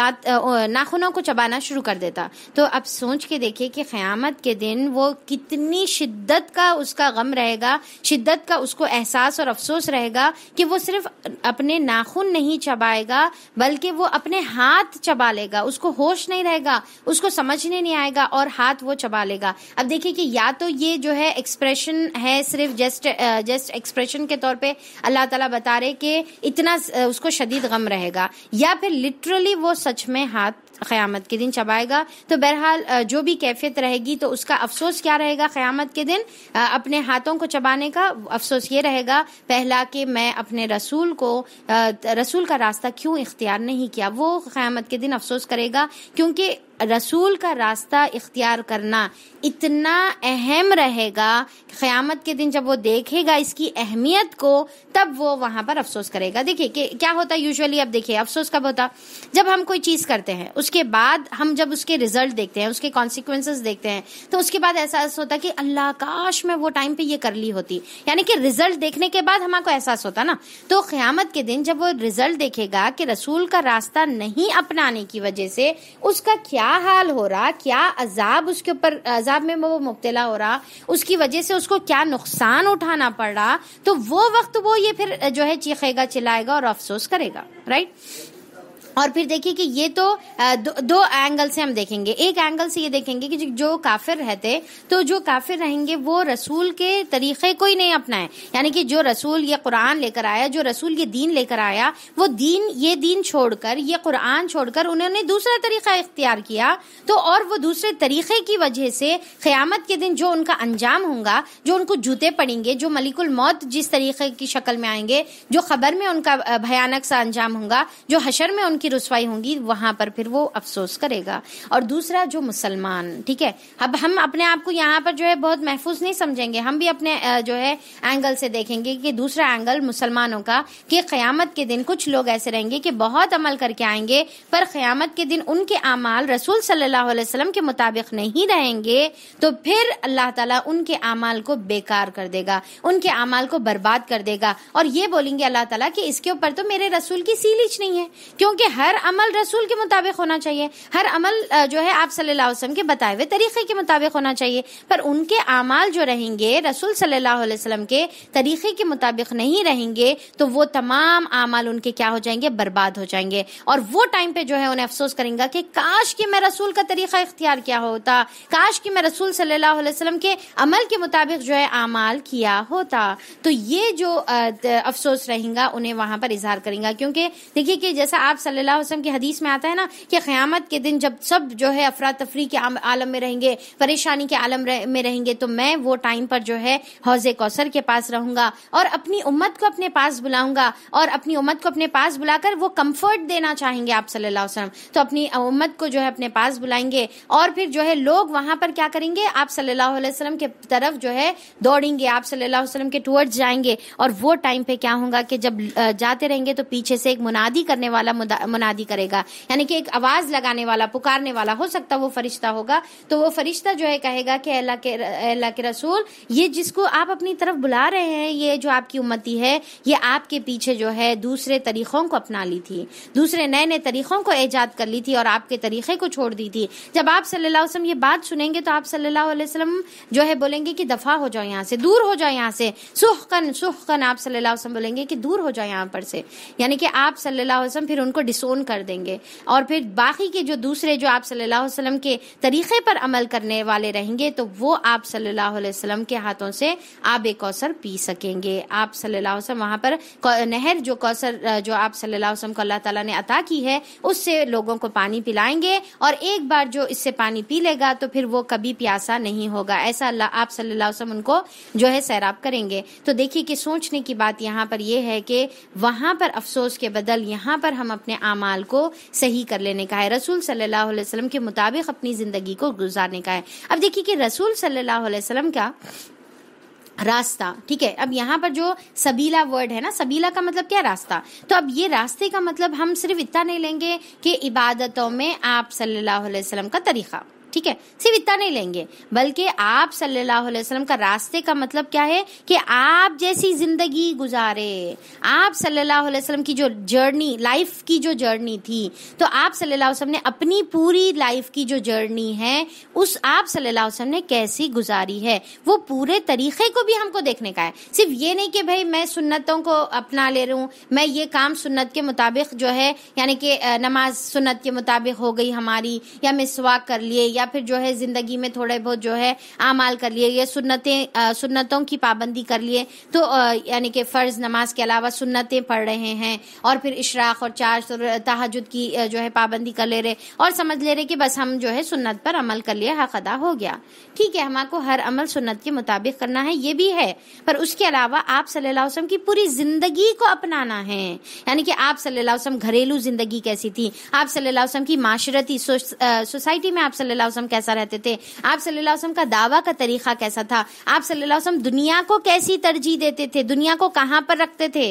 दांत नाखूनों को चबाना शुरू कर देता तो अब सोच के देखिए कि क़्यामत के दिन वो कितनी शिद्दत का उसका गम रहेगा शिद्दत का उसको एहसास और अफसोस रहेगा कि वो सिर्फ अपने नाखून नहीं चबाएगा बल्कि वो अपने हाथ चबा लेगा उसको होश नहीं रहेगा उसको समझने नहीं आएगा और हाथ वो चबा लेगा अब देखिए कि या तो ये जो है एक्सप्रेशन है सिर्फ जस्ट जस्ट एक्सप्रेशन के तौर पे अल्लाह ताला बता रहे कि इतना उसको शदीद गम रहेगा या फिर लिटरली वो सच में हाथ क्यामत के दिन जब आएगा तो बहरहाल जो भी कैफियत रहेगी तो उसका अफसोस क्या रहेगा क्यामत के दिन अपने हाथों को चबाने का अफसोस ये रहेगा पहला कि मैं अपने रसूल को रसूल का रास्ता क्यों इख्तियार नहीं किया वो क्यामत के दिन अफसोस करेगा क्योंकि रसूल का रास्ता इख्तियार करना इतना अहम रहेगा कि क़यामत के दिन जब वो देखेगा इसकी अहमियत को तब वो वहां पर अफसोस करेगा देखिए कि क्या होता है यूजुअली अब देखिए अफसोस कब होता जब हम कोई चीज़ करते हैं उसके बाद हम जब उसके रिजल्ट देखते हैं उसके कॉन्सिक्वेंसेस देखते हैं तो उसके बाद एहसास होता कि अल्लाह काश मैं वो टाइम पे ये कर ली होती यानी कि रिजल्ट देखने के बाद हमारे एहसास होता ना तो क़्यामत के दिन जब वो रिजल्ट देखेगा कि रसूल का रास्ता नहीं अपनाने की वजह से उसका क्या क्या हाल हो रहा क्या अजाब उसके ऊपर अजाब में वो मुबतला हो रहा उसकी वजह से उसको क्या नुकसान उठाना पड़ रहा तो वो वक्त वो ये फिर जो है चीखेगा चिल्लाएगा और अफसोस करेगा राइट और फिर देखिए कि ये तो दो, दो एंगल से हम देखेंगे एक एंगल से ये देखेंगे कि जो काफिर रहते तो जो काफिर रहेंगे वो रसूल के तरीके को ही नहीं अपनाए यानी कि जो रसूल ये कुरान लेकर आया जो रसूल ये दीन लेकर आया वो दीन ये दीन छोड़कर ये कुरान छोड़कर उन्होंने दूसरा तरीका इख्तियार किया तो और वो दूसरे तरीके की वजह से क्यामत के दिन जो उनका अंजाम होगा जो उनको जूते पड़ेंगे जो मलिकुल मौत जिस तरीके की शक्ल में आएंगे जो खबर में उनका भयानक सा अंजाम होगा जो हशर में उनकी की रसवाई होंगी वहां पर फिर वो अफसोस करेगा और दूसरा जो मुसलमान ठीक है अब हम अपने आप को यहाँ पर जो है बहुत महफूज नहीं समझेंगे हम भी अपने जो है एंगल से देखेंगे कि दूसरा एंगल मुसलमानों का कि क्यामत के दिन कुछ लोग ऐसे रहेंगे कि बहुत अमल करके आएंगे पर क्यामत के दिन उनके अमाल रसूल सल्लल्लाहु अलैहि वसल्लम के मुताबिक नहीं रहेंगे तो फिर अल्लाह ताला उनके अमाल को बेकार कर देगा उनके अमाल को बर्बाद कर देगा और ये बोलेंगे अल्लाह ताला कि इसके ऊपर तो मेरे रसूल की सीलिच नहीं है क्योंकि हर अमल रसूल के मुताबिक होना चाहिए हर अमल जो है आप सल्लल्लाहु अलैहि वसल्लम के बताए हुए तरीके के मुताबिक होना चाहिए पर उनके अमाल जो रहेंगे रसूल सल्लल्लाहु अलैहि वसल्लम के तरीके के मुताबिक नहीं रहेंगे तो वो तमाम अमाल उनके क्या हो जाएंगे बर्बाद हो जाएंगे और वो टाइम पे जो है उन्हें अफसोस करेंगे कि काश कि मैं रसूल का तरीका इख्तियार किया होता काश कि मैं रसूल सल्लल्लाहु अलैहि वसल्लम के अमल के मुताबिक जो है अमाल किया होता तो ये जो अफसोस रहेगा उन्हें वहां पर इजहार करेंगे क्योंकि देखिए कि जैसा आप सल्ला सल्लल्लाहु अलैहि वसल्लम की हदीस में आता है ना कि क़यामत के दिन जब सब जो है अफरा तफरी के आलम में रहेंगे परेशानी के आलम रह, में रहेंगे तो मैं वो टाइम पर जो है हौज कौसर के पास रहूंगा और अपनी उम्मत को अपने पास बुलाऊंगा और अपनी उम्मत को अपने पास बुलाकर वो कम्फर्ट देना चाहेंगे आप सल्ला वसलम तो अपनी उम्मत को जो है अपने पास बुलाएंगे और फिर जो है लोग वहां पर क्या करेंगे आप सल्लल्लाहु अलैहि वसल्लम के तरफ जो है दौड़ेंगे आप सल्लल्लाहु अलैहि वसल्लम के टूवर्ड जाएंगे और वो टाइम पे क्या होगा कि जब जाते रहेंगे तो पीछे से एक मुनादी करने वाला मुनादी करेगा यानी कि एक आवाज लगाने वाला पुकारने वाला हो सकता वो फरिश्ता होगा तो वो फरिश्ता जो है कहेगा कि अल्लाह के अल्लाह के रसूल ये जिसको आप अपनी तरफ बुला रहे हैं ये जो आपकी उम्मती है ये आपके पीछे जो है दूसरे तरीक़ों को अपना ली थी दूसरे नए नए तरीक़ों को ऐजाद कर ली थी और आपके तरीक़े को छोड़ दी थी जब आप सल्ला वसलम ये बात सुनेंगे तो आप सल्ला वसलम जो है बोलेंगे कि दफ़ा हो जाओ यहाँ से दूर हो जाओ यहाँ से सुहकन सुहकन आप सल्ला वसलम बोलेंगे कि दूर हो जाओ यहाँ पर से यानी कि आप सल्ला वसलम फिर उनको डिसोन कर देंगे और फिर बाकी के जो दूसरे जो आप सल्लल्लाहु अलैहि वसल्लम के तरीक़े पर अमल करने वाले रहेंगे तो वो आप सल्लल्लाहु अलैहि वसल्लम के हाथों से आप एक कौसर पी सकेंगे आप सल्लल्लाहु अलैहि वसल्लम वहां पर नहर जो कौसर जो आप सल्लल्लाहु अलैहि वसल्लम को अल्लाह ताला ने अता की है उससे लोगों को पानी पिलाएंगे और एक बार जो इससे पानी पी लेगा तो फिर वो कभी प्यासा नहीं होगा ऐसा अल्लाह आप सल्लल्लाहु अलैहि वसल्लम उनको जो है सैराब करेंगे तो देखिए कि सोचने की बात यहाँ पर यह है कि वहां पर अफसोस के बदल यहाँ पर हम अपने अमाल को सही कर लेने का है रसूल सल्लल्लाहु अलैहि वसल्लम के मुताबिक अपनी ज़िंदगी को गुजारने का है अब देखिए कि रसूल सल्लल्लाहु अलैहि वसल्लम का रास्ता ठीक है अब यहाँ पर जो सबीला वर्ड है ना सबीला का मतलब क्या रास्ता तो अब ये रास्ते का मतलब हम सिर्फ इतना नहीं लेंगे कि इबादतों में आप सल्लल्लाहु अलैहि वसल्लम का तरीका ठीक है सिर्फ इतना नहीं लेंगे बल्कि आप सल्लल्लाहु अलैहि वसल्लम का रास्ते का मतलब क्या है कि आप जैसी जिंदगी गुजारे आप सल्लल्लाहु अलैहि वसल्लम की जो जर्नी लाइफ की जो जर्नी थी तो आप सल्लल्लाहु अलैहि वसल्लम ने अपनी पूरी लाइफ की जो जर्नी है उस आप सल्लल्लाहु अलैहि वसल्लम ने कैसी गुजारी है वो पूरे तरीके को भी हमको देखने का है सिर्फ ये नहीं कि भाई मैं सुन्नतों को अपना ले रहा हूँ मैं ये काम सुन्नत के मुताबिक जो है यानी कि नमाज सुन्नत के मुताबिक हो गई हमारी या मिसवाक कर लिए या या फिर जो है ज़िंदगी में थोड़े बहुत जो है आमाल कर लिए या सुन्नतें सुन्नतों की पाबंदी कर लिए तो यानी कि फ़र्ज़ नमाज के अलावा सुन्नतें पढ़ रहे हैं और फिर इशराक और चार्ज और तहजद की जो है पाबंदी कर ले रहे और समझ ले रहे कि बस हम जो है सुन्नत पर अमल कर लिए हक अदा हो गया ठीक है हमारे हर अमल सुन्नत के मुताबिक करना है ये भी है पर उसके अलावा आप सल्लल्लाहु अलैहि वसल्लम की पूरी ज़िंदगी को अपनाना है यानी कि आप सल्लल्लाहु अलैहि वसल्लम घरेलू ज़िंदगी कैसी थी आप सल्लल्लाहु अलैहि वसल्लम की माशरती सोसाइटी में आप सल्लल्लाहु वसम कैसा रहते थे आप सल्लल्लाहु अलैहि वसम का दावा का तरीका कैसा था आप सल्लल्लाहु अलैहि वसम दुनिया को कैसी तरजीह देते थे दुनिया को कहाँ पर रखते थे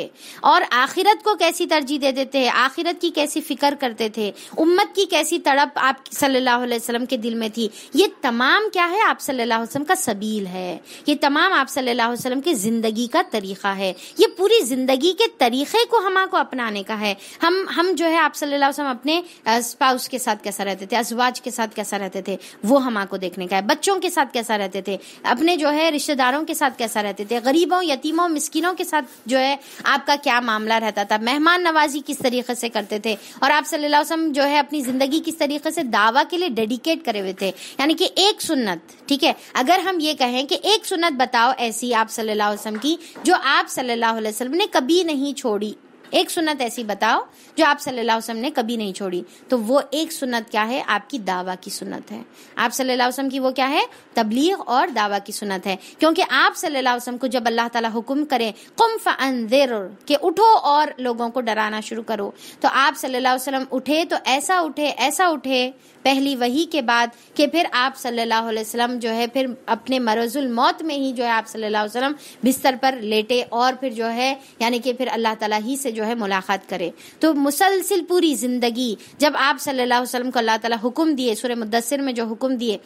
और आखिरत को कैसी तरजीह देते थे आखिरत की कैसी फिक्र करते थे उम्मत की कैसी तड़प आप सल्लल्लाहु अलैहि वसल्लम के दिल में थी ये तमाम क्या है आप सल्लल्लाहु अलैहि वसल्लम का सबील है ये तमाम आप सल्लल्लाहु अलैहि वसल्लम की जिंदगी का तरीका है ये पूरी जिंदगी के तरीके को हमको अपनाने का है हम हम जो है आप सल्लल्लाहु अलैहि वसल्लम अपने स्पाउस के साथ कैसा रहते थे अजवाज के साथ कैसा रहते थे थे वो हम आपको देखने का है बच्चों के साथ कैसा रहते थे अपने जो है रिश्तेदारों के साथ कैसा रहते थे गरीबों यतीमों मिस्किनों के साथ जो है आपका क्या मामला रहता था मेहमान नवाजी किस तरीके से करते थे और आप सल्लाम जो है अपनी जिंदगी किस तरीके से दावा के लिए डेडिकेट करे हुए थे यानी कि एक सुन्नत ठीक है अगर हम ये कहें कि एक सुन्नत बताओ ऐसी आप सल्लाम की जो आप सल्लल्लाहु ने कभी नहीं छोड़ी एक सुन्नत ऐसी बताओ जो आप सल्लल्लाहु अलैहि वसल्लम ने कभी नहीं छोड़ी तो वो एक सुन्नत क्या है आपकी दावा की सुन्नत है आप सल्लल्लाहु अलैहि वसल्लम की वो क्या है तबलीग और दावा की सुन्नत है क्योंकि आप सल्लल्लाहु अलैहि वसल्लम को जब अल्लाह ताला हुक्म करे कुम फ़िर के उठो और लोगों को डराना शुरू करो तो आप सल्लल्लाहु अलैहि वसल्लम उठे तो ऐसा उठे ऐसा उठे पहली वही के बाद कि फिर आप सल्लल्लाहु अलैहि वसल्लम जो है फिर अपने मरजुल मौत में ही जो है आप सल्लल्लाहु अलैहि वसल्लम बिस्तर पर लेटे और फिर जो है यानी कि फिर अल्लाह ताला ही से जो है मुलाकात करें तो मुसलसिल पूरी ज़िंदगी जब आप सल्लल्लाहु अलैहि वसल्लम को अल्लाह ताला हुक्म दिए सूर्य मुदसर में जो हुक्म दिए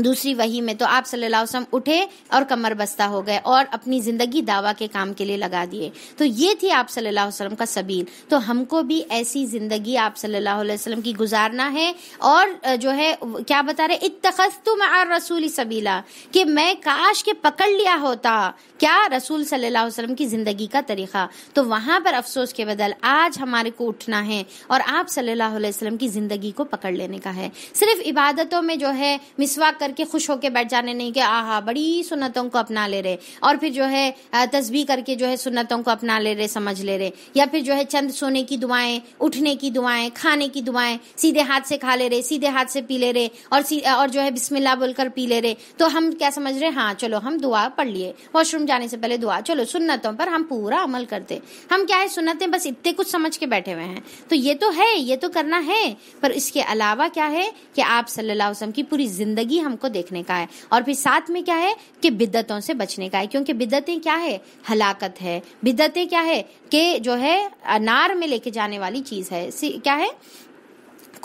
दूसरी वही में तो आप सल्लल्लाहु अलैहि वसल्लम उठे और कमर बस्ता हो गए और अपनी ज़िंदगी दावा के काम के लिए लगा दिए तो ये थी आप सल्लल्लाहु अलैहि वसल्लम का सबील तो हमको भी ऐसी ज़िंदगी आप सल्लल्लाहु अलैहि वसल्लम की गुजारना है और जो है क्या बता रहे इतखस्तुम आर रसूल सबीला कि मैं काश के पकड़ लिया होता क्या रसूल सल्लल्लाहु अलैहि वसल्लम की ज़िंदगी का तरीक़ा तो वहां पर अफसोस के बदल आज हमारे को उठना है और आप सल्लल्लाहु अलैहि वसल्लम की ज़िंदगी को पकड़ लेने का है सिर्फ इबादतों में जो है मिसवाक करके खुश होकर बैठ जाने नहीं कि आहा बड़ी सुन्नतों को अपना ले रहे और फिर जो है तस्वीर करके जो है सुन्नतों को अपना ले रहे समझ ले रहे या फिर जो है चंद सोने की दुआएं उठने की दुआएं खाने की दुआएं सीधे हाथ से खा ले रहे सीधे हाथ से पी ले रहे और और जो है बिस्मिल्ला बोलकर पी ले रहे तो हम क्या समझ रहे हाँ चलो हम दुआ पढ़ लिए वॉशरूम जाने से पहले दुआ चलो सुन्नतों पर हम पूरा अमल करते हम क्या है सुन्नतें बस इतने कुछ समझ के बैठे हुए हैं तो ये तो है ये तो करना है पर इसके अलावा क्या है कि आप सल्लल्लाहु अलैहि वसल्लम की पूरी जिंदगी हम हमको देखने का है और फिर साथ में क्या है कि बिद्दतों से बचने का है क्योंकि बिद्दतें क्या है हलाकत है बिद्दतें क्या है कि जो है अनार में लेके जाने वाली चीज है क्या है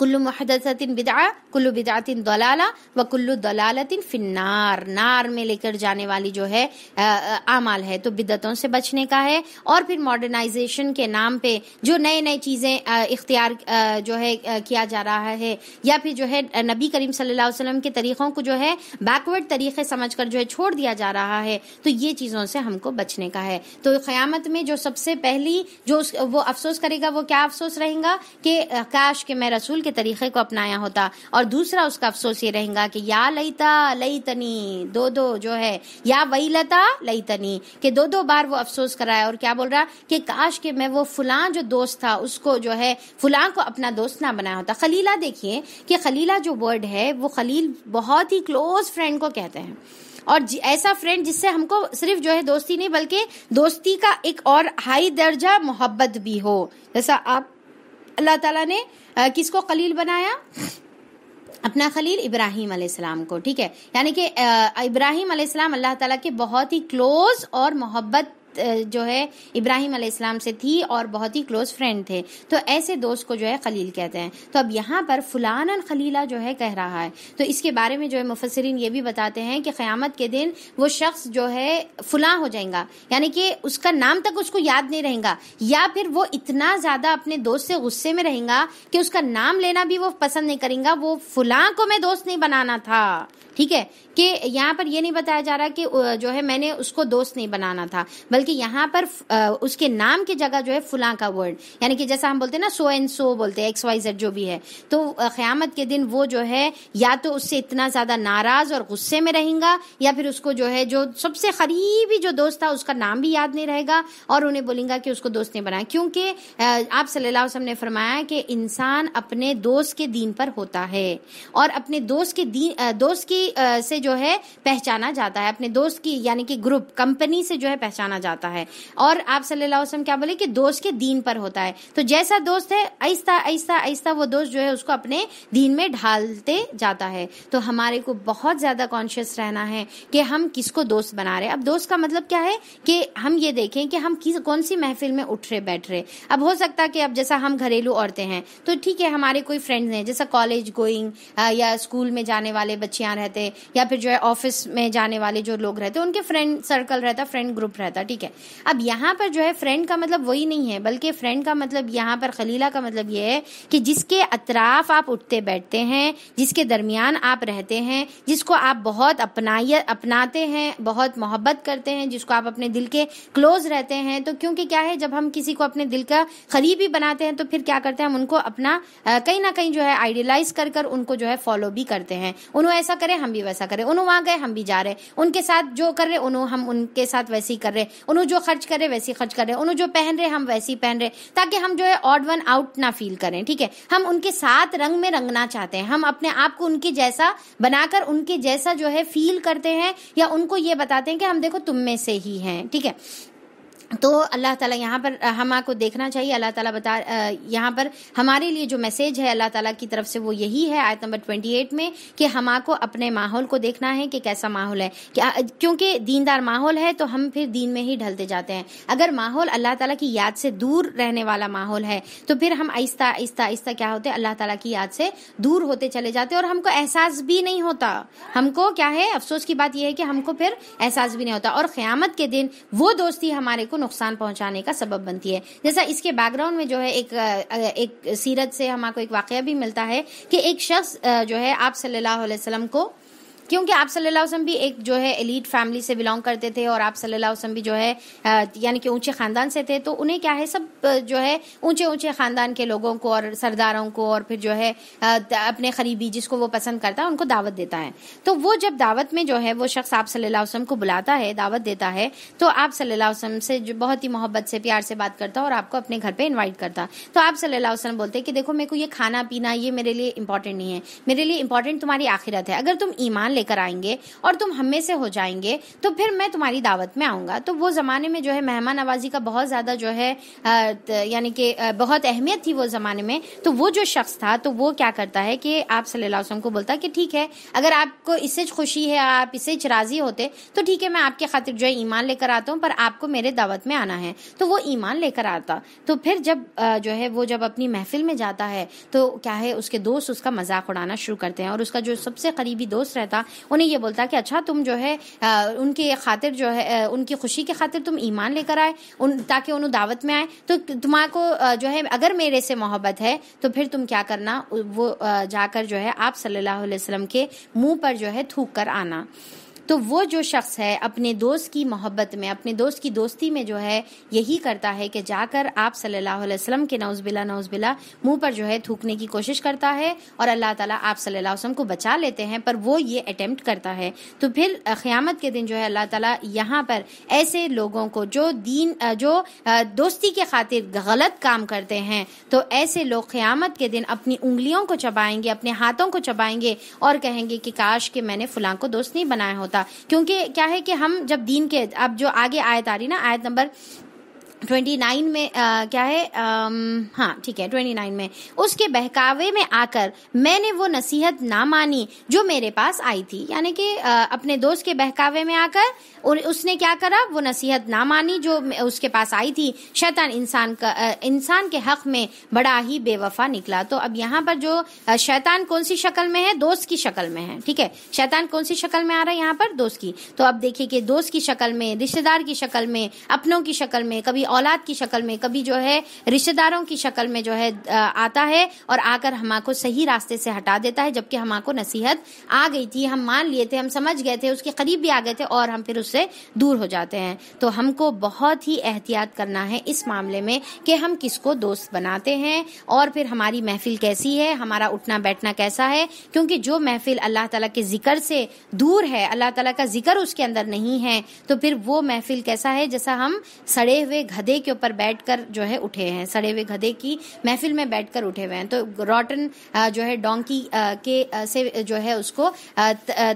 कुल्लु महदसतिन बिदआ कुल्लु बिदआतिन दलाला व कुल्लु दलालतिन फिन्नार नार में लेकर जाने वाली जो है आमाल है तो बिदतों से बचने का है और फिर मॉडर्नाइजेशन के नाम पे जो नए नए चीज़ें इख्तियार जो है किया जा रहा है या फिर जो है नबी करीम सल्लल्लाहु अलैहि वसल्लम के तरीक़ों को जो है बैकवर्ड तरीक़े समझ कर जो है छोड़ दिया जा रहा है तो ये चीज़ों से हमको बचने का है तो क़्यामत में जो सबसे पहली जो वो अफसोस करेगा वो क्या अफसोस रहेगा कि काश के मैं रसूल के तरीके को अपनाया होता और दूसरा उसका अफसोस ये रहेगा कि या लईता लईतनी दो दो जो है या वही लता लईतनी कि दो दो बार वो अफसोस कराया और क्या बोल रहा कि काश के मैं वो फलां जो दोस्त था उसको जो है फलां को अपना दोस्त ना बनाया होता खलीला देखिए कि खलीला जो वर्ड है वो खलील बहुत ही क्लोज फ्रेंड को कहते हैं और ऐसा फ्रेंड जिससे हमको सिर्फ जो है दोस्ती नहीं बल्कि दोस्ती का एक और हाई दर्जा मोहब्बत भी हो जैसा आप अल्लाह ताला ने किसको कलील बनाया अपना खलील इब्राहिम अलैहिस्सलाम को ठीक है यानी कि इब्राहिम अलैहिस्सलाम अल्लाह ताला के बहुत ही क्लोज और मोहब्बत जो है इब्राहिम अलैहिस्सलाम से थी और बहुत ही क्लोज फ्रेंड थे तो ऐसे दोस्त को जो है खलील कहते हैं तो अब यहाँ पर फुलान खलीला जो है कह रहा है तो इसके बारे में जो है मुफसरिन ये भी बताते हैं कि क़्यामत के दिन वो शख्स जो है फुला हो जाएगा यानी कि उसका नाम तक उसको याद नहीं रहेगा या फिर वो इतना ज़्यादा अपने दोस्त से गुस्से में रहेगा कि उसका नाम लेना भी वो पसंद नहीं करेंगे वो फुला को मैं दोस्त नहीं बनाना था ठीक है कि यहाँ पर यह नहीं बताया जा रहा कि जो है मैंने उसको दोस्त नहीं बनाना था बल्कि यहाँ पर उसके नाम की जगह जो है फुला का वर्ड यानी कि जैसा हम बोलते हैं ना सो एंड सो बोलते हैं एक्स वाई जेड जो भी है तो क़्यामत के दिन वो जो है या तो उससे इतना ज़्यादा नाराज़ और गुस्से में रहेगा या फिर उसको जो है जो सबसे करीबी जो दोस्त था उसका नाम भी याद नहीं रहेगा और उन्हें बोलेंगे कि उसको दोस्त नहीं बनाया क्योंकि आप सल्लल्लाहु अलैहि वसल्लम ने फरमाया कि इंसान अपने दोस्त के दीन पर होता है और अपने दोस्त के दीन दोस्त की से जो है पहचाना जाता है अपने दोस्त की यानी कि ग्रुप कंपनी से जो है पहचाना जाता है और आप सल्लल्लाहु अलैहि वसल्लम क्या बोले कि दोस्त के दीन पर होता है तो जैसा दोस्त है आहिस्ता आहिस्ता ऐसा वो दोस्त जो है उसको अपने दीन में ढालते जाता है तो हमारे को बहुत ज़्यादा कॉन्शियस रहना है कि हम किसको दोस्त बना रहे अब दोस्त का मतलब क्या है कि हम ये देखें कि हम किस कौन सी महफिल में उठ रहे बैठ रहे अब हो सकता है कि अब जैसा हम घरेलू औरतें हैं तो ठीक है हमारे कोई फ्रेंड्स हैं जैसा कॉलेज गोइंग या स्कूल में जाने वाले बच्चियां रहते रहते या फिर जो है ऑफिस में जाने वाले जो लोग रहते उनके फ्रेंड सर्कल रहता फ्रेंड ग्रुप रहता ठीक है अब यहाँ पर जो है फ्रेंड का मतलब वही नहीं है बल्कि फ्रेंड का मतलब यहाँ पर खलीला का मतलब ये है कि जिसके अतराफ आप उठते बैठते हैं जिसके दरमियान आप रहते हैं जिसको आप बहुत अपनाइए अपनाते हैं बहुत मोहब्बत करते हैं जिसको आप अपने दिल के क्लोज रहते हैं तो क्योंकि क्या है जब हम किसी को अपने दिल का करीबी बनाते हैं तो फिर क्या करते हैं हम उनको अपना कहीं ना कहीं जो है आइडियलाइज कर कर उनको जो है फॉलो भी करते हैं उन्होंने ऐसा करें हम भी वैसा कर रहे उन्होंने वहां गए हम भी जा रहे उनके साथ जो कर रहे उन्होंने हम उनके साथ वैसे ही कर रहे उन्होंने जो खर्च कर रहे वैसे ही खर्च कर रहे उन्होंने जो पहन रहे हम वैसे ही पहन रहे ताकि हम जो है ऑड वन आउट ना फील करें ठीक है हम उनके साथ रंग में रंगना चाहते हैं हम अपने आप को उनके जैसा बनाकर उनके जैसा जो है फील करते हैं या उनको ये बताते हैं कि हम देखो तुम में से ही हैं ठीक है तो अल्लाह ताला यहाँ पर हम आपको देखना चाहिए अल्लाह ताला बता यहाँ पर हमारे लिए जो मैसेज है अल्लाह ताला की तरफ से वो यही है आयत नंबर 28 में कि हम आपको अपने माहौल को देखना है कि कैसा माहौल है क्योंकि दीनदार माहौल है तो हम फिर दीन में ही ढलते जाते हैं अगर माहौल अल्लाह तला की याद से दूर रहने वाला माहौल है तो फिर हम आहिस्ता आहिस्ता आहिस्ता क्या होते अल्लाह तला की याद से दूर होते चले जाते और हमको एहसास भी नहीं होता हमको क्या है अफसोस की बात यह है कि हमको फिर एहसास भी नहीं होता और क़्यामत के दिन वो दोस्ती हमारे को नुकसान पहुंचाने का सबब बनती है जैसा इसके बैकग्राउंड में जो है एक एक सीरत से हमारे एक वाकया भी मिलता है कि एक शख्स जो है आप सल्लल्लाहु अलैहि वसल्लम को क्योंकि आप सल्लल्लाहु अलैहि वसल्लम भी एक जो है एलीट फैमिली से बिलोंग करते थे और आप सल्लल्लाहु अलैहि वसल्लम भी जो है यानी कि ऊंचे ख़ानदान से थे तो उन्हें क्या है सब जो है ऊंचे ऊंचे ख़ानदान के लोगों को और सरदारों को और फिर जो है अपने करीबी जिसको वो पसंद करता है उनको दावत देता है तो वो जब दावत में जो है वो शख्स आप सल्लल्लाहु अलैहि वसल्लम को बुलाता है दावत देता है तो आप सल्लल्लाहु अलैहि वसल्लम से जो बहुत ही मोहब्बत से प्यार से बात करता और आपको अपने घर पे इन्वाइट करता तो आप सल्लल्लाहु अलैहि वसल्लम बोलते हैं कि देखो मेरे को ये खाना पीना ये मेरे लिए इंपॉर्टेंट नहीं है मेरे लिए इंपॉर्टेंट तुम्हारी आखिरत है अगर तुम ईमान लेकर आएंगे और तुम हम में से हो जाएंगे तो फिर मैं तुम्हारी दावत में आऊंगा तो वो ज़माने में जो है मेहमान नवाजी का बहुत ज़्यादा जो है यानी कि बहुत अहमियत थी वो ज़माने में तो वो जो शख्स था तो वो क्या करता है कि आप सल्लल्लाहु अलैहि वसल्लम को बोलता कि ठीक है अगर आपको इससे खुशी है आप इससे राज़ी होते तो ठीक है मैं आपके खातिर जो है ईमान लेकर आता हूँ पर आपको मेरे दावत में आना है तो वो ईमान लेकर आता तो फिर जब जो है वो जब अपनी महफिल में जाता है तो क्या है उसके दोस्त उसका मजाक उड़ाना शुरू करते हैं और उसका जो सबसे करीबी दोस्त रहता उन्हें ये बोलता कि अच्छा तुम जो है आ, उनके खातिर जो है आ, उनकी खुशी के खातिर तुम ईमान लेकर आए उन ताकि उन्हें दावत में आए तो तुम्हारे को जो है अगर मेरे से मोहब्बत है तो फिर तुम क्या करना वो जाकर जो है आप सल्लाह के मुंह पर जो है थूक कर आना तो वो जो शख्स है अपने दोस्त की मोहब्बत में अपने दोस्त की दोस्ती में जो है यही करता है कि जाकर आप सल्लल्लाहु अलैहि वसल्लम के नौजबिला नौजबिला मुंह पर जो है थूकने की कोशिश करता है और अल्लाह ताला आप सल्लल्लाहु अलैहि वसल्लम को बचा लेते हैं पर वो ये अटेम्प्ट करता है तो फिर क़्यामत के दिन जो है अल्लाह ताला यहाँ पर ऐसे लोगों को जो दीन जो दोस्ती के खातिर गलत काम करते हैं तो ऐसे लोग क़्यामत के दिन अपनी उंगलियों को चबाएंगे अपने हाथों को चबाएंगे और कहेंगे कि काश के मैंने फलां को दोस्त नहीं बनाया होता होता क्योंकि क्या है कि हम जब दीन के अब जो आगे आयत आ रही ना आयत नंबर 29 में आ, क्या है आ, हाँ ठीक है 29 में उसके बहकावे में आकर मैंने वो नसीहत ना मानी जो मेरे पास आई थी यानी कि अपने दोस्त के बहकावे में आकर और उसने क्या करा वो नसीहत ना मानी जो उसके पास आई थी शैतान इंसान का इंसान के हक में बड़ा ही बेवफा निकला तो अब यहाँ पर जो शैतान कौन सी शक्ल में है दोस्त की शक्ल में है ठीक है शैतान कौन सी शक्ल में आ रहा है यहाँ पर दोस्त की तो अब देखिए कि दोस्त की शक्ल में रिश्तेदार की शक्ल में अपनों की शक्ल में कभी औलाद की शक्ल में कभी जो है रिश्तेदारों की शक्ल में जो है आता है और आकर हमा को सही रास्ते से हटा देता है जबकि हमा को नसीहत आ गई थी हम मान लिए थे हम समझ गए थे उसके करीब भी आ गए थे और हम फिर उस उससे दूर हो जाते हैं तो हमको बहुत ही एहतियात करना है इस मामले में कि हम किसको दोस्त बनाते हैं और फिर हमारी महफिल कैसी है हमारा उठना बैठना कैसा है क्योंकि जो महफिल अल्लाह तला के जिक्र से दूर है अल्लाह तला का जिक्र उसके अंदर नहीं है तो फिर वो महफिल कैसा है जैसा हम सड़े हुए गधे के ऊपर बैठ जो है उठे हैं सड़े हुए गधे की महफिल में बैठ उठे हुए हैं तो रॉटन जो है डोंकी के से जो है उसको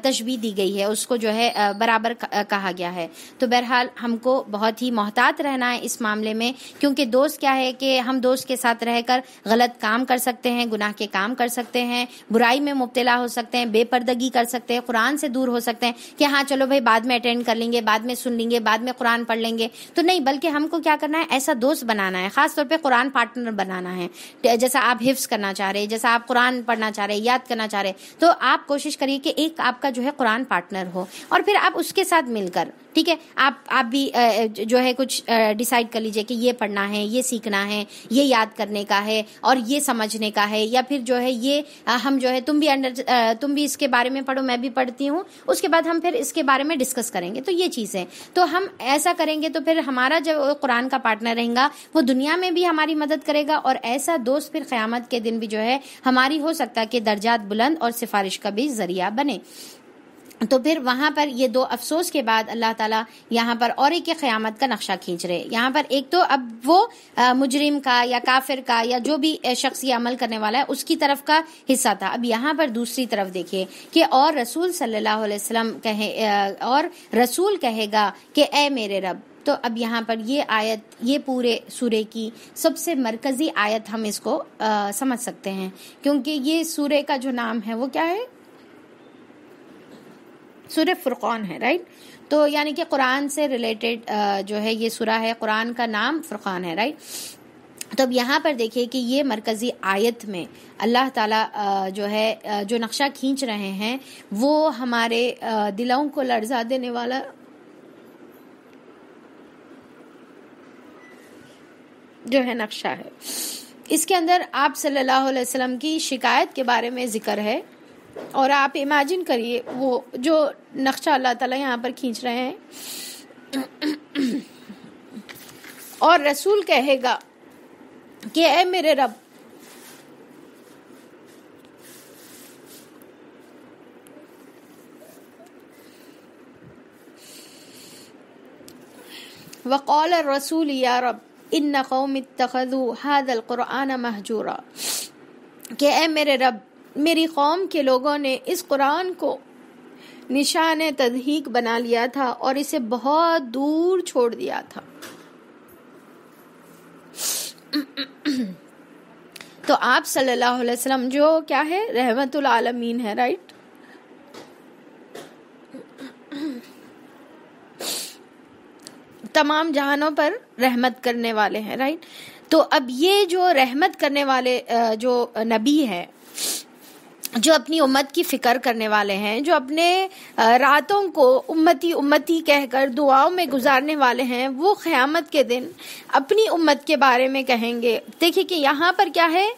तशबी दी गई है उसको जो है बराबर कहा कहा गया है तो बहरहाल हमको बहुत ही मोहतात रहना है इस मामले में क्योंकि दोस्त क्या है कि हम दोस्त के साथ रहकर गलत काम कर सकते हैं गुनाह के काम कर सकते हैं बुराई में मुबतला हो सकते हैं बेपर्दगी कर सकते हैं कुरान से दूर हो सकते हैं कि हाँ चलो भाई बाद में अटेंड कर लेंगे बाद में सुन लेंगे बाद में कुरान पढ़ लेंगे तो नहीं बल्कि हमको क्या करना है ऐसा दोस्त बनाना है खासतौर पर कुरान पार्टनर बनाना है जैसा आप हिफ्स करना चाह रहे जैसा आप कुरान पढ़ना चाह रहे याद करना चाह रहे तो आप कोशिश करिए कि एक आपका जो है कुरान पार्टनर हो और फिर आप उसके साथ मिलकर कर ठीक है आप आप भी जो है कुछ डिसाइड कर लीजिए कि ये पढ़ना है ये सीखना है ये याद करने का है और ये समझने का है या फिर जो है ये हम जो है तुम भी अंडर तुम भी इसके बारे में पढ़ो मैं भी पढ़ती हूँ उसके बाद हम फिर इसके बारे में डिस्कस करेंगे तो ये चीज़ है तो हम ऐसा करेंगे तो फिर हमारा जो कुरान का पार्टनर रहेगा वो दुनिया में भी हमारी मदद करेगा और ऐसा दोस्त फिर क़्यामत के दिन भी जो है हमारी हो सकता है कि दर्जात बुलंद और सिफारिश का भी जरिया बने तो फिर वहां पर ये दो अफसोस के बाद अल्लाह ताला यहाँ पर और एक क्यामत का नक्शा खींच रहे यहाँ पर एक तो अब वो मुजरिम का या काफिर का या जो भी शख्स ये अमल करने वाला है उसकी तरफ का हिस्सा था अब यहाँ पर दूसरी तरफ देखिए कि और रसूल सल्लल्लाहु अलैहि वसल्लम कहे और रसूल कहेगा कि ए मेरे रब तो अब यहाँ पर ये आयत ये पूरे सूर्य की सबसे मरकज़ी आयत हम इसको आ, समझ सकते हैं क्योंकि ये सूर्य का जो नाम है वो क्या है सूर्य फुरक़ान है राइट तो यानी कि कुरान से रिलेटेड जो है ये सुरा है कुरान का नाम फुरक़ान है राइट तो अब यहाँ पर देखिए कि ये मरकज़ी आयत में अल्लाह ताला जो है जो नक्शा खींच रहे हैं वो हमारे दिलों को लर्जा देने वाला जो है नक्शा है इसके अंदर आप सल्लल्लाहु अलैहि वसल्लम की शिकायत के बारे में जिक्र है और आप इमेजिन करिए वो जो नक्शा अल्लाह ताला यहाँ पर खींच रहे हैं और रसूल कहेगा कि ए मेरे रब وقال الرسول يا رب ان قوم اتخذوا هذا القران مهجورا के ए मेरे रब मेरी कौम के लोगों ने इस कुरान को निशान तदहीक बना लिया था और इसे बहुत दूर छोड़ दिया था तो आप सल्लल्लाहु अलैहि वसल्लम जो क्या है रहमतुल आलमीन है राइट तमाम जहानों पर रहमत करने वाले हैं राइट तो अब ये जो रहमत करने वाले जो नबी है जो अपनी उम्मत की फ़िक्र करने वाले हैं जो अपने रातों को उम्मती उम्मती कहकर दुआओं में गुजारने वाले हैं वो क़्यामत के दिन अपनी उम्मत के बारे में कहेंगे देखिए कि यहाँ पर क्या है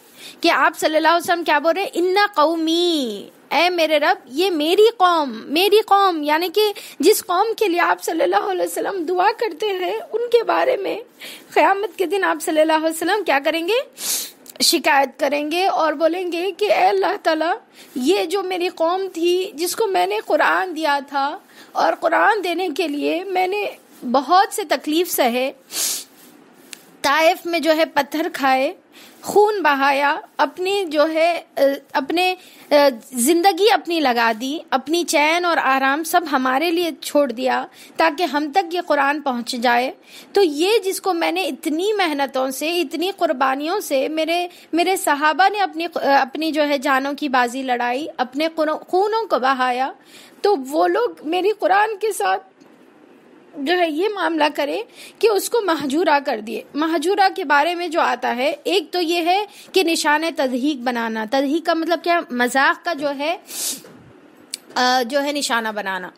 कि आप सल्लल्लाहु अलैहि वसल्लम क्या बोल रहे हैं इन्ना कौमी ए मेरे रब ये मेरी कौम मेरी कौम यानी कि जिस कौम के लिए आप सल्लल्लाहु अलैहि वसल्लम दुआ करते हैं उनके बारे में क़्यामत के दिन आप सल्लल्लाहु अलैहि वसल्लम क्या करेंगे शिकायत करेंगे और बोलेंगे कि अल्लाह ताला ये जो मेरी कौम थी जिसको मैंने कुरान दिया था और कुरान देने के लिए मैंने बहुत से तकलीफ सहे ताइफ में जो है पत्थर खाए खून बहाया अपनी जो है अपने जिंदगी अपनी लगा दी अपनी चैन और आराम सब हमारे लिए छोड़ दिया ताकि हम तक ये कुरान पहुंच जाए तो ये जिसको मैंने इतनी मेहनतों से इतनी कुर्बानियों से मेरे मेरे सहाबा ने अपनी अपनी जो है जानों की बाजी लड़ाई अपने खूनों को बहाया तो वो लोग मेरी कुरान के साथ जो है ये मामला करें कि उसको महजूरा कर दिए महजूरा के बारे में जो आता है एक तो ये है कि निशान तदहीक बनाना तदहीक का मतलब क्या मजाक का जो है जो है निशाना बनाना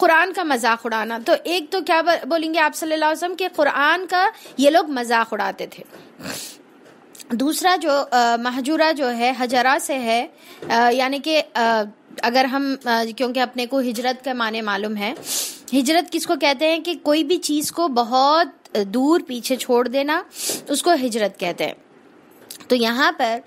कुरान का मजाक उड़ाना तो एक तो क्या बोलेंगे आप सल्लल्लाहु अलैहि वसल्लम के कुरान का ये लोग मजाक उड़ाते थे दूसरा जो महजूरा जो है हजरा से है यानी कि अगर हम क्योंकि अपने को हिजरत के माने मालूम है हिजरत किसको कहते हैं कि कोई भी चीज़ को बहुत दूर पीछे छोड़ देना उसको हिजरत कहते हैं तो यहाँ पर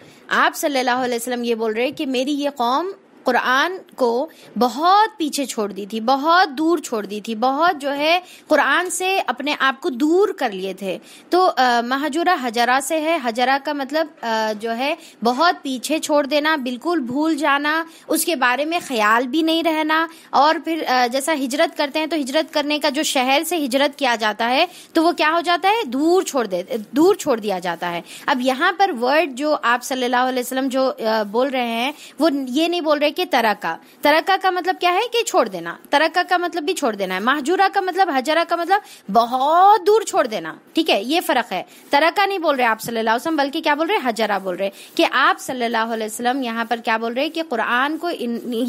आप सल्लल्लाहु अलैहि वसल्लम ये बोल रहे हैं कि मेरी ये कौम कुरान को बहुत पीछे छोड़ दी थी बहुत दूर छोड़ दी थी बहुत जो है कुरान से अपने आप को दूर कर लिए थे तो महाजुरा हजरा से है हजरा का मतलब आ, जो है बहुत पीछे छोड़ देना बिल्कुल भूल जाना उसके बारे में ख्याल भी नहीं रहना और फिर आ, जैसा हिजरत करते हैं तो हिजरत करने का जो शहर से हिजरत किया जाता है तो वो क्या हो जाता है दूर छोड़ दे दूर छोड़ दिया जाता है अब यहाँ पर वर्ड जो आप सल्लाम जो बोल रहे हैं वो ये नहीं बोल रहे कि तरका तरका का मतलब क्या है कि छोड़ देना तरका का मतलब भी छोड़ देना है महजूरा का मतलब हजरा का मतलब बहुत दूर छोड़ देना ठीक है ये फर्क है तरका नहीं बोल रहे आप सल्लल्लाहु अलैहि वसल्लम बल्कि क्या बोल रहे हजरा बोल रहे कि आप सल्लल्लाहु अलैहि वसल्लम यहाँ पर क्या बोल रहे कि कुरान को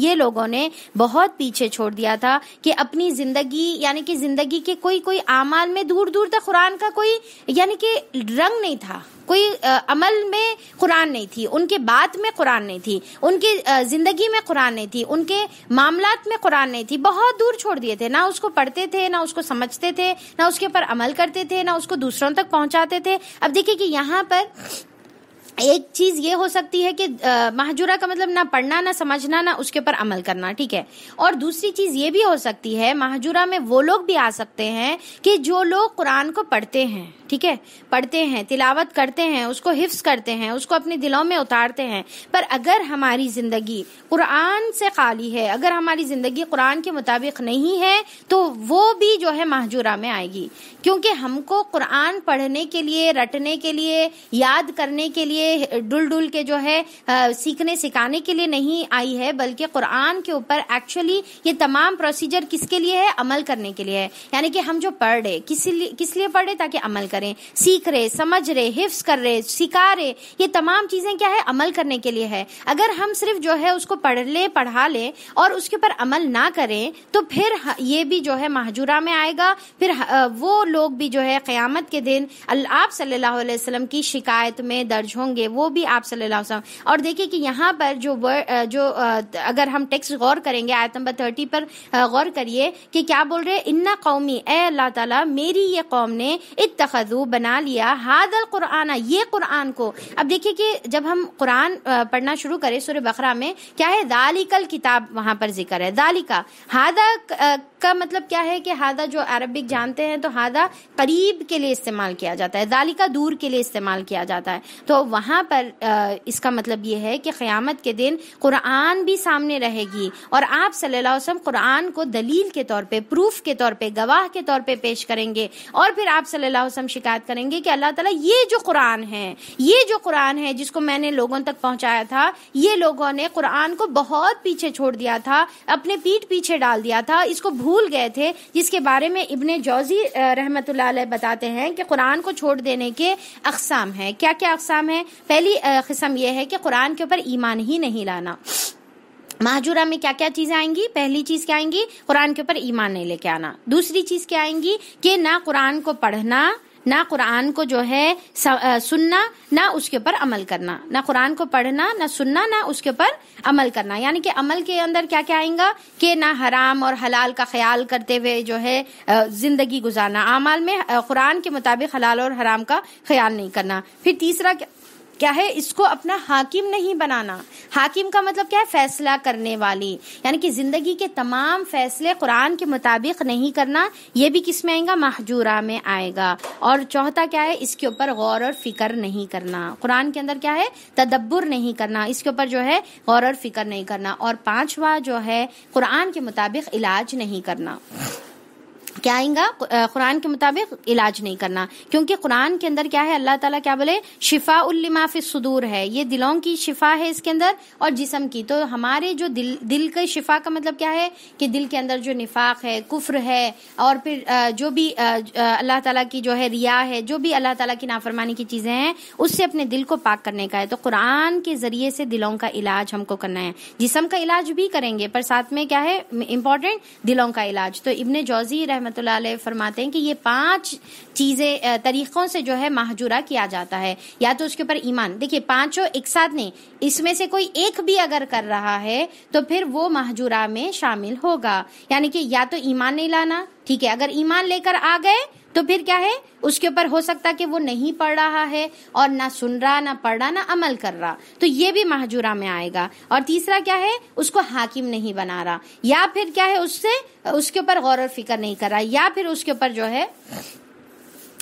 ये लोगों ने बहुत पीछे छोड़ दिया था कि अपनी जिंदगी यानी कि जिंदगी के कोई कोई आमाल में दूर दूर तक कुरान का कोई यानी कि रंग नहीं था कोई अमल में कुरान नहीं थी उनके बात में कुरान नहीं थी उनकी ज़िंदगी में कुरान नहीं थी उनके मामला में कुरान नहीं थी बहुत दूर छोड़ दिए थे ना उसको पढ़ते थे ना उसको समझते थे ना उसके ऊपर अमल करते थे ना उसको दूसरों तक पहुंचाते थे अब देखिए कि यहाँ पर एक चीज ये हो सकती है कि महाजुरा का मतलब ना पढ़ना ना समझना ना उसके ऊपर अमल करना ठीक है और दूसरी चीज ये भी हो सकती है महाजुरा में वो लोग भी आ सकते हैं कि जो लोग कुरान को पढ़ते हैं ठीक है पढ़ते हैं तिलावत करते हैं उसको हिफ्स करते हैं उसको अपने दिलों में उतारते हैं पर अगर हमारी ज़िंदगी कुरान से खाली है अगर हमारी ज़िंदगी कुरान के मुताबिक नहीं है तो वो भी जो है महजूरा में आएगी क्योंकि हमको कुरान पढ़ने के लिए रटने के लिए याद करने के लिए डुल डुल के जो है आ, सीखने सिखाने के लिए नहीं आई है बल्कि कुरान के ऊपर एक्चुअली ये तमाम प्रोसीजर किसके लिए है अमल करने के लिए है यानी कि हम जो पढ़ रहे किस लिए किस लिए पढ़े ताकि अमल करें करें सीख रहे समझ रहे हिफ्स कर रहे सिखा रहे ये तमाम चीज़ें क्या है अमल करने के लिए है अगर हम सिर्फ जो है उसको पढ़ ले पढ़ा ले और उसके ऊपर अमल ना करें तो फिर ये भी जो है महजूरा में आएगा फिर वो लोग भी जो है क्यामत के दिन आप सल्लाह की शिकायत में दर्ज होंगे वो भी आप सल्लाह और देखिए कि यहाँ पर जो जो अगर हम टेक्स्ट गौर करेंगे आयत नंबर थर्टी पर गौर करिए कि क्या बोल रहे हैं इन्ना कौमी ए अल्लाह ताला मेरी ये कौम ने इत माजू बना लिया हादल कुराना ये कुरान को अब देखिए कि जब हम कुरान पढ़ना शुरू करें सुर बकरा में क्या है दालिकल किताब वहां पर जिक्र है दालिका हादा का मतलब क्या है कि हादा जो अरबिक जानते हैं तो हादा करीब के लिए इस्तेमाल किया जाता है दालिका दूर के लिए इस्तेमाल किया जाता है तो वहां पर इसका मतलब ये है कि क़्यामत के दिन कुरान भी सामने रहेगी और आप सल्लल्लाहु अलैहि वसल्लम कुरान को दलील के तौर पे प्रूफ के तौर पे गवाह के तौर पे पेश करेंगे और फिर आप सल्लल्लाहु अलैहि वसल्लम शिकायत करेंगे कि अल्लाह ताला ये जो कुरान है ये जो कुरान है जिसको मैंने लोगों तक पहुंचाया था ये लोगों ने कुरान को बहुत पीछे छोड़ दिया था अपने पीठ पीछे डाल दिया था इसको भूल गए थे जिसके बारे में इबन जौजी रहमत बताते हैं कि कुरान को छोड़ देने के अकसाम है क्या क्या अकसाम है पहली किस्म यह है कि कुरान के ऊपर ईमान ही नहीं लाना महाजूरा में क्या क्या चीज़ें आएंगी पहली चीज़ क्या आएंगी कुरान के ऊपर ईमान नहीं लेके आना दूसरी चीज़ क्या आएंगी कि ना कुरान को पढ़ना ना कुरान को जो है सुनना ना उसके ऊपर अमल करना ना कुरान को पढ़ना ना सुनना ना उसके ऊपर अमल करना यानी कि अमल के अंदर क्या क्या आएगा कि ना हराम और हलाल का ख्याल करते हुए जो है जिंदगी गुजारना अमाल में कुरान के मुताबिक हलाल और हराम का ख्याल नहीं करना फिर तीसरा क्या है इसको अपना हाकिम नहीं बनाना हाकिम का मतलब क्या है फैसला करने वाली यानी कि जिंदगी के तमाम फैसले कुरान के मुताबिक नहीं करना ये भी किस में आएगा महजूरा में आएगा और चौथा क्या है इसके ऊपर गौर और फिक्र नहीं करना कुरान के अंदर क्या है तदब्बर नहीं करना इसके ऊपर जो है गौर और फिक्र नहीं करना और पांचवा जो है कुरान के मुताबिक इलाज नहीं करना क्या आएगा कुरान के मुताबिक इलाज नहीं करना क्योंकि कुरान के अंदर क्या है अल्लाह ताला क्या बोले शिफा उल्लिमाफि सुदूर है ये दिलों की शिफा है इसके अंदर और जिसम की तो हमारे जो दिल दिल के शिफा का मतलब क्या है कि दिल के अंदर जो निफाक है कुफ्र है और फिर जो भी अल्लाह ताला की जो है रिया है जो भी अल्लाह तला की नाफरमानी की चीज़ें हैं उससे अपने दिल को पाक करने का है तो कुरान के ज़रिए से दिलों का इलाज हमको करना है जिसम का इलाज भी करेंगे पर साथ में क्या है इम्पोर्टेंट दिलों का इलाज तो इबन जौजी रहमत रहमत फरमाते हैं कि ये पांच चीज़ें तरीक़ों से जो है महजूरा किया जाता है या तो उसके ऊपर ईमान देखिए पांचों एक साथ नहीं इसमें से कोई एक भी अगर कर रहा है तो फिर वो महजूरा में शामिल होगा यानी कि या तो ईमान नहीं लाना ठीक है अगर ईमान लेकर आ गए तो फिर क्या है उसके ऊपर हो सकता कि वो नहीं पढ़ रहा है और ना सुन रहा ना पढ़ रहा ना अमल कर रहा तो ये भी महाजुरा में आएगा और तीसरा क्या है उसको हाकिम नहीं बना रहा या फिर क्या है उससे उसके ऊपर गौर और फिक्र नहीं कर रहा या फिर उसके ऊपर जो है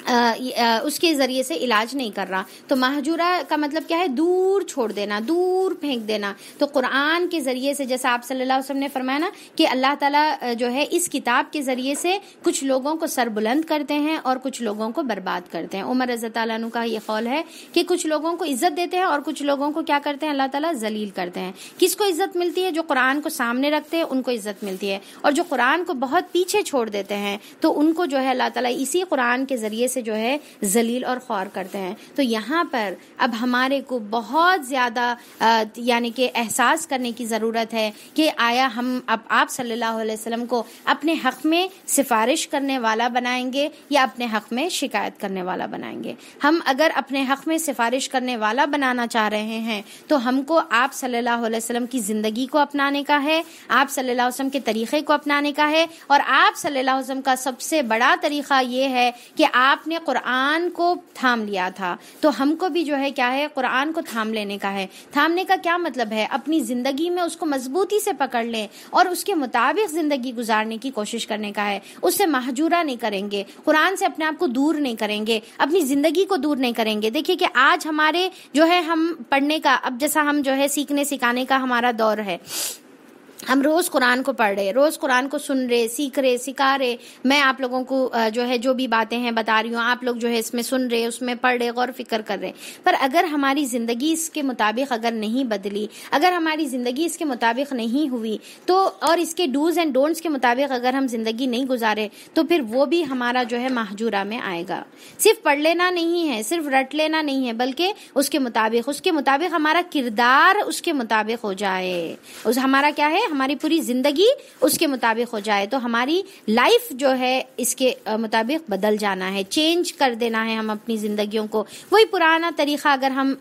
आ, आ, उसके ज़रिए से इलाज नहीं कर रहा तो महजूरा का मतलब क्या है दूर छोड़ देना दूर फेंक देना तो कुरान के ज़रिए से जैसा आप सल्लल्लाहु अलैहि वसल्लम ने फरमाया ना कि अल्लाह ताला जो है इस किताब के ज़रिए से कुछ लोगों को सरबुलंद करते हैं और कुछ लोगों को बर्बाद करते हैं उमर रज़ा तु का ये कौल है कि कुछ लोगों को इज़्ज़त देते हैं और कुछ लोगों को क्या करते हैं अल्लाह ताला जलील करते हैं किसको इज़्ज़त मिलती है जो कुरान को सामने रखते हैं उनको इज़्ज़त मिलती है और जो कुरान को बहुत पीछे छोड़ देते हैं तो उनको जो है अल्लाह ताला इसी कुरान के ज़रिए से जो है जलील और खौर करते हैं तो यहाँ पर अब हमारे को बहुत ज़्यादा यानी कि एहसास करने की ज़रूरत है कि आया हम अब आप सल्लल्लाहु अलैहि वसल्लम को अपने हक़ में सिफारिश करने वाला बनाएंगे या अपने हक़ में शिकायत करने वाला बनाएंगे हम अगर अपने हक़ में सिफारिश करने वाला बनाना चाह रहे हैं तो हमको आप सल्लल्लाहु अलैहि वसल्लम की ज़िंदगी को अपनाने का है आप सल्लल्लाहु अलैहि वसल्लम के तरीक़े को अपनाने का है और आप सल्लल्लाहु अलैहि वसल्लम का सबसे बड़ा तरीक़ा ये है कि आप आपने कुरान को थाम लिया था तो हमको भी जो है क्या है कुरान को थाम लेने का है थामने का क्या मतलब है अपनी ज़िंदगी में उसको मजबूती से पकड़ लें और उसके मुताबिक ज़िंदगी गुजारने की कोशिश करने का है उससे महजूरा नहीं करेंगे कुरान से अपने आप को दूर नहीं करेंगे अपनी ज़िंदगी को दूर नहीं करेंगे देखिए कि आज हमारे जो है हम पढ़ने का अब जैसा हम जो है सीखने सिखाने का हमारा दौर है हम रोज़ कुरान को पढ़ रहे रोज़ कुरान को सुन रहे सीख रहे सिखा रहे मैं आप लोगों को जो है जो भी बातें हैं बता रही हूँ आप लोग जो है इसमें सुन रहे उसमें पढ़ रहे गौर फिक्र कर रहे पर अगर हमारी ज़िंदगी इसके मुताबिक अगर नहीं बदली अगर हमारी ज़िंदगी इसके मुताबिक नहीं हुई तो और इसके डूज़ एंड डोंट्स के मुताबिक अगर हम ज़िंदगी नहीं गुजारे तो फिर वो भी हमारा जो है महजूरा में आएगा सिर्फ पढ़ लेना नहीं है सिर्फ रट लेना नहीं है बल्कि उसके मुताबिक उसके मुताबिक हमारा किरदार उसके मुताबिक हो जाए उस हमारा क्या है हमारी पूरी जिंदगी उसके मुताबिक हो जाए तो हमारी लाइफ जो है इसके मुताबिक बदल जाना है चेंज कर देना है हम अपनी जिंदगियों को वही पुराना तरीका अगर हम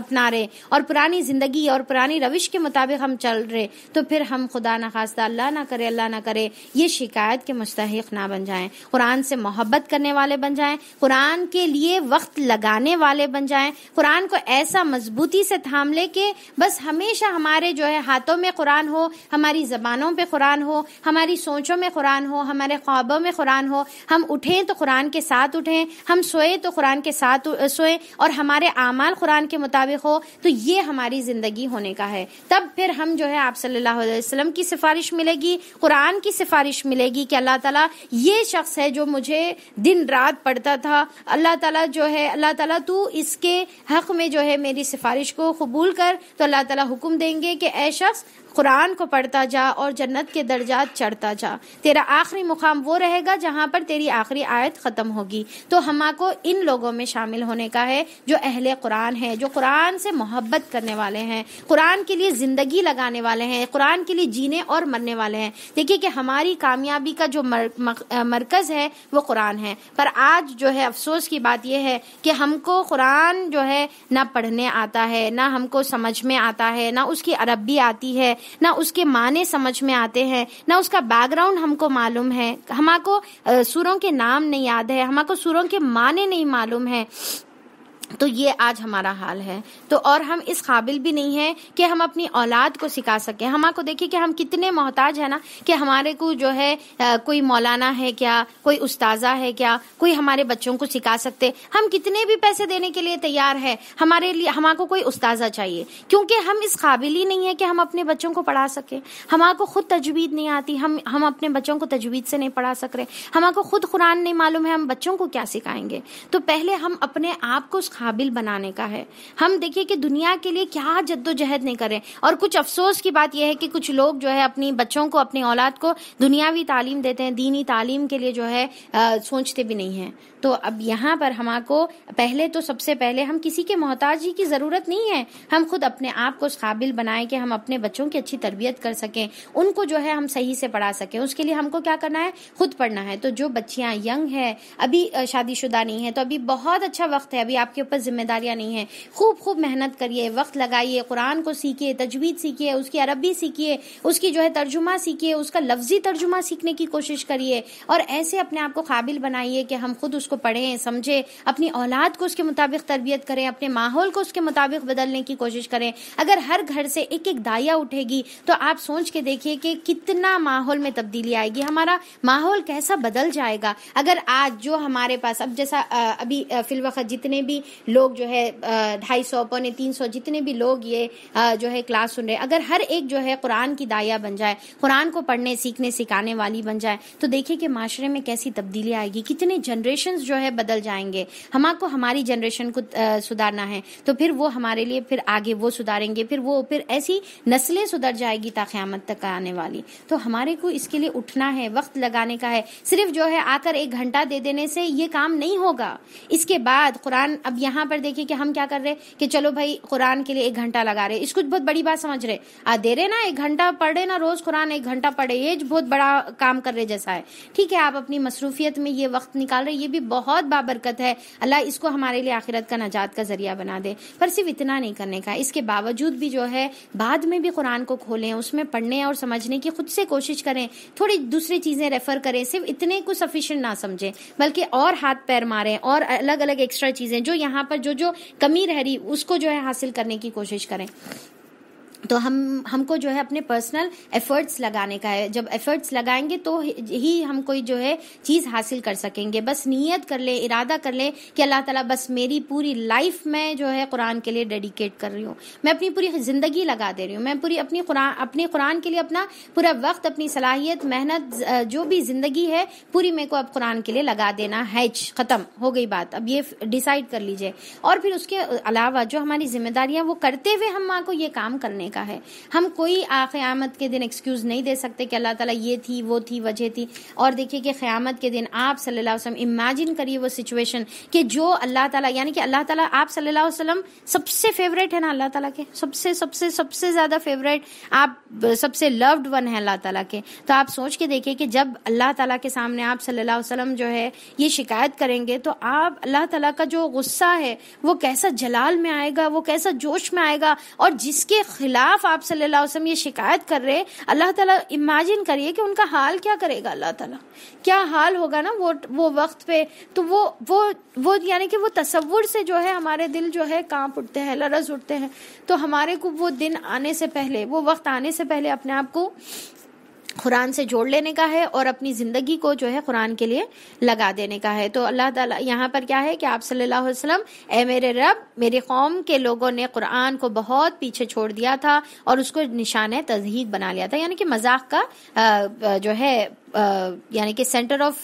अपना रहे और पुरानी जिंदगी और पुरानी रविश के मुताबिक हम चल रहे तो फिर हम खुदा ना खास्ता अल्लाह ना करे अल्लाह ना करे ये शिकायत के मुस्तक ना बन जाए कुरान से मोहब्बत करने वाले बन जाए कुरान के लिए वक्त लगाने वाले बन जाए कुरान को ऐसा मजबूती से थाम ले के बस हमेशा हमारे जो है हाथों में कुरान हो हमारी ज़बानों पे कुरान हो हमारी सोचों में कुरान हो हमारे ख्वाबों में कुरान हो हम उठें तो कुरान के साथ उठें हम सोए तो कुरान के साथ सोएं और हमारे आमाल कुरान के मुताबिक हो तो ये हमारी ज़िंदगी होने का है तब फिर हम जो है आप सल्लल्लाहु अलैहि वसल्लम की सिफारिश मिलेगी कुरान की सिफारिश मिलेगी कि अल्लाह ताला ये शख्स है जो मुझे दिन रात पढ़ता था अल्लाह ताला जो है अल्लाह ताला तू इसके हक में जो है मेरी सिफारिश को कबूल कर तो अल्लाह ताला हुक्म देंगे कि ए शख्स कुरान को पढ़ता जा और जन्नत के दर्जात चढ़ता जा तेरा आखिरी मुकाम वो रहेगा जहाँ पर तेरी आखिरी आयत ख़त्म होगी तो हमा को इन लोगों में शामिल होने का है जो अहल कुरान है जो कुरान से मोहब्बत करने वाले हैं कुरान के लिए ज़िंदगी लगाने वाले हैं कुरान के लिए जीने और मरने वाले हैं देखिए कि हमारी कामयाबी का जो मर, मरकज़ है वो कुरान है पर आज जो है अफसोस की बात यह है कि हमको कुरान जो है ना पढ़ने आता है ना हमको समझ में आता है ना उसकी अरबी आती है ना उसके माने समझ में आते हैं ना उसका बैकग्राउंड हमको मालूम है हमाको सुरों के नाम नहीं याद है हमारे सुरों के माने नहीं मालूम है तो ये आज हमारा हाल है तो और हम इस काबिल भी नहीं है कि हम अपनी औलाद को सिखा सके हम आपको देखिए कि हम कितने मोहताज है ना कि हमारे को जो है आ, कोई मौलाना है क्या कोई उस्ताजा है क्या कोई हमारे बच्चों को सिखा सकते हम कितने भी पैसे देने के लिए तैयार है हमारे लिए हमारे कोई उस्ताजा चाहिए क्योंकि हम इस काबिल ही नहीं है कि हम अपने बच्चों को पढ़ा सके हमारे को खुद तजवीद नहीं आती हम हम अपने बच्चों को तजवीद से नहीं पढ़ा सक रहे हमारे को खुद कुरान नहीं मालूम है हम बच्चों को क्या सिखाएंगे तो पहले हम अपने आप को उस काबिल बनाने का है हम देखिए कि दुनिया के लिए क्या जद्दोजहद नहीं करें और कुछ अफसोस की बात यह है कि कुछ लोग जो है अपनी बच्चों को अपनी औलाद को दुनियावी तालीम देते हैं दीनी तालीम के लिए जो है आ, सोचते भी नहीं है तो अब यहाँ पर हमारे पहले तो सबसे पहले हम किसी के मोहताजी की ज़रूरत नहीं है हम खुद अपने आप को काबिल बनाए कि हम अपने बच्चों की अच्छी तरबियत कर सकें उनको जो है हम सही से पढ़ा सकें उसके लिए हमको क्या करना है खुद पढ़ना है तो जो बच्चियाँ यंग है अभी शादीशुदा नहीं है तो अभी बहुत अच्छा वक्त है अभी आपके पर जिम्मेदारियां नहीं है खूब खूब मेहनत करिए वक्त लगाइए कुरान को सीखिए तजवीज़ सीखिए उसकी अरबी सीखिए उसकी जो है तर्जुमा सीखिए उसका लफ्ज़ी तर्जुमा सीखने की कोशिश करिए और ऐसे अपने आप को काबिल बनाइए कि हम खुद उसको पढ़ें समझे अपनी औलाद को उसके मुताबिक तरबियत करें अपने माहौल को उसके मुताबिक बदलने की कोशिश करें अगर हर घर से एक एक दाया उठेगी तो आप सोच के देखिए कि कितना माहौल में तब्दीली आएगी हमारा माहौल कैसा बदल जाएगा अगर आज जो हमारे पास अब जैसा अभी फिलवक्त जितने भी लोग जो है ढाई सौ पौने तीन सौ जितने भी लोग ये जो है क्लास सुन रहे हैं अगर हर एक जो है कुरान की दाया बन जाए कुरान को पढ़ने सीखने सिखाने वाली बन जाए तो देखिए कि माशरे में कैसी तब्दीली आएगी कितने जनरेशन जो है बदल जाएंगे हम आपको हमारी जनरेशन को सुधारना है तो फिर वो हमारे लिए फिर आगे वो सुधारेंगे फिर वो फिर ऐसी नस्लें सुधर जाएगी ता तक आने वाली तो हमारे को इसके लिए उठना है वक्त लगाने का है सिर्फ जो है आकर एक घंटा दे देने से ये काम नहीं होगा इसके बाद कुरान अब यहाँ यहाँ पर देखिए कि हम क्या कर रहे हैं कि चलो भाई कुरान के लिए एक घंटा लगा रहे इसको बहुत बड़ी बात समझ रहे आ दे रहे ना एक घंटा पढ़े ना रोज कुरान एक घंटा पढ़े ये बहुत बड़ा काम कर रहे जैसा है ठीक है आप अपनी मसरूफियत में ये वक्त निकाल रहे ये भी बहुत बाबरकत है अल्लाह इसको हमारे लिए आखिरत का नजात का जरिया बना दे पर सिर्फ इतना नहीं करने का इसके बावजूद भी जो है बाद में भी कुरान को खोलें उसमें पढ़ने और समझने की खुद से कोशिश करें थोड़ी दूसरी चीज़ें रेफर करें सिर्फ इतने को सफिशियंट ना समझें बल्कि और हाथ पैर मारें और अलग अलग एक्स्ट्रा चीज़ें जो यहाँ यहाँ पर जो जो कमी रह रही उसको जो है हासिल करने की कोशिश करें तो हम हमको जो है अपने पर्सनल एफर्ट्स लगाने का है जब एफर्ट्स लगाएंगे तो ही हम कोई जो है चीज़ हासिल कर सकेंगे बस नीयत कर ले इरादा कर ले कि अल्लाह ताला बस मेरी पूरी लाइफ में जो है कुरान के लिए डेडिकेट कर रही हूँ मैं अपनी पूरी ज़िंदगी लगा दे रही हूँ मैं पूरी अपनी कुरान अपने कुरान के लिए अपना पूरा वक्त अपनी सलाहियत मेहनत जो भी ज़िंदगी है पूरी मेरे को अब कुरान के लिए लगा देना है ख़त्म हो गई बात अब ये डिसाइड कर लीजिए और फिर उसके अलावा जो हमारी जिम्मेदारियां वो करते हुए हम माँ को ये काम करने करने का है हम कोई आयामत के दिन एक्सक्यूज़ नहीं दे सकते कि अल्लाह ताला ये थी वो थी वजह थी और देखिए कि क़्यामत के दिन आप सल्लल्लाहु अलैहि वसल्लम इमेजिन करिए वो सिचुएशन कि जो अल्लाह ताला यानी कि अल्लाह ताला आप सल्लल्लाहु अलैहि वसल्लम सबसे फेवरेट है ना अल्लाह ताला के सबसे सबसे सबसे ज़्यादा फेवरेट आप सबसे लव्ड वन है अल्लाह ताला के तो आप सोच के देखिए कि जब अल्लाह ताला के सामने आप सल्लल्लाहु अलैहि वसल्लम जो है ये शिकायत करेंगे तो आप अल्लाह ताला का जो गुस्सा है वो कैसा जलाल में आएगा वो कैसा जोश में आएगा और जिसके खिलाफ खिलाफ आप सल्लल्लाहु अलैहि वसल्लम ये शिकायत कर रहे अल्लाह ताला इमेजिन करिए कि उनका हाल क्या करेगा अल्लाह ताला क्या हाल होगा ना वो वो वक्त पे तो वो वो वो यानी कि वो तस्वुर से जो है हमारे दिल जो है कांप उठते हैं लरस उठते हैं तो हमारे को वो दिन आने से पहले वो वक्त आने से पहले अपने आप को कुरान से जोड़ लेने का है और अपनी ज़िंदगी को जो है कुरान के लिए लगा देने का है तो अल्लाह ताला यहाँ पर क्या है कि आप सल्लल्लाहु अलैहि वसल्लम ए मेरे रब मेरे कौम के लोगों ने कुरान को बहुत पीछे छोड़ दिया था और उसको निशान तजहीक बना लिया था यानी कि मजाक का जो है यानी कि सेंटर ऑफ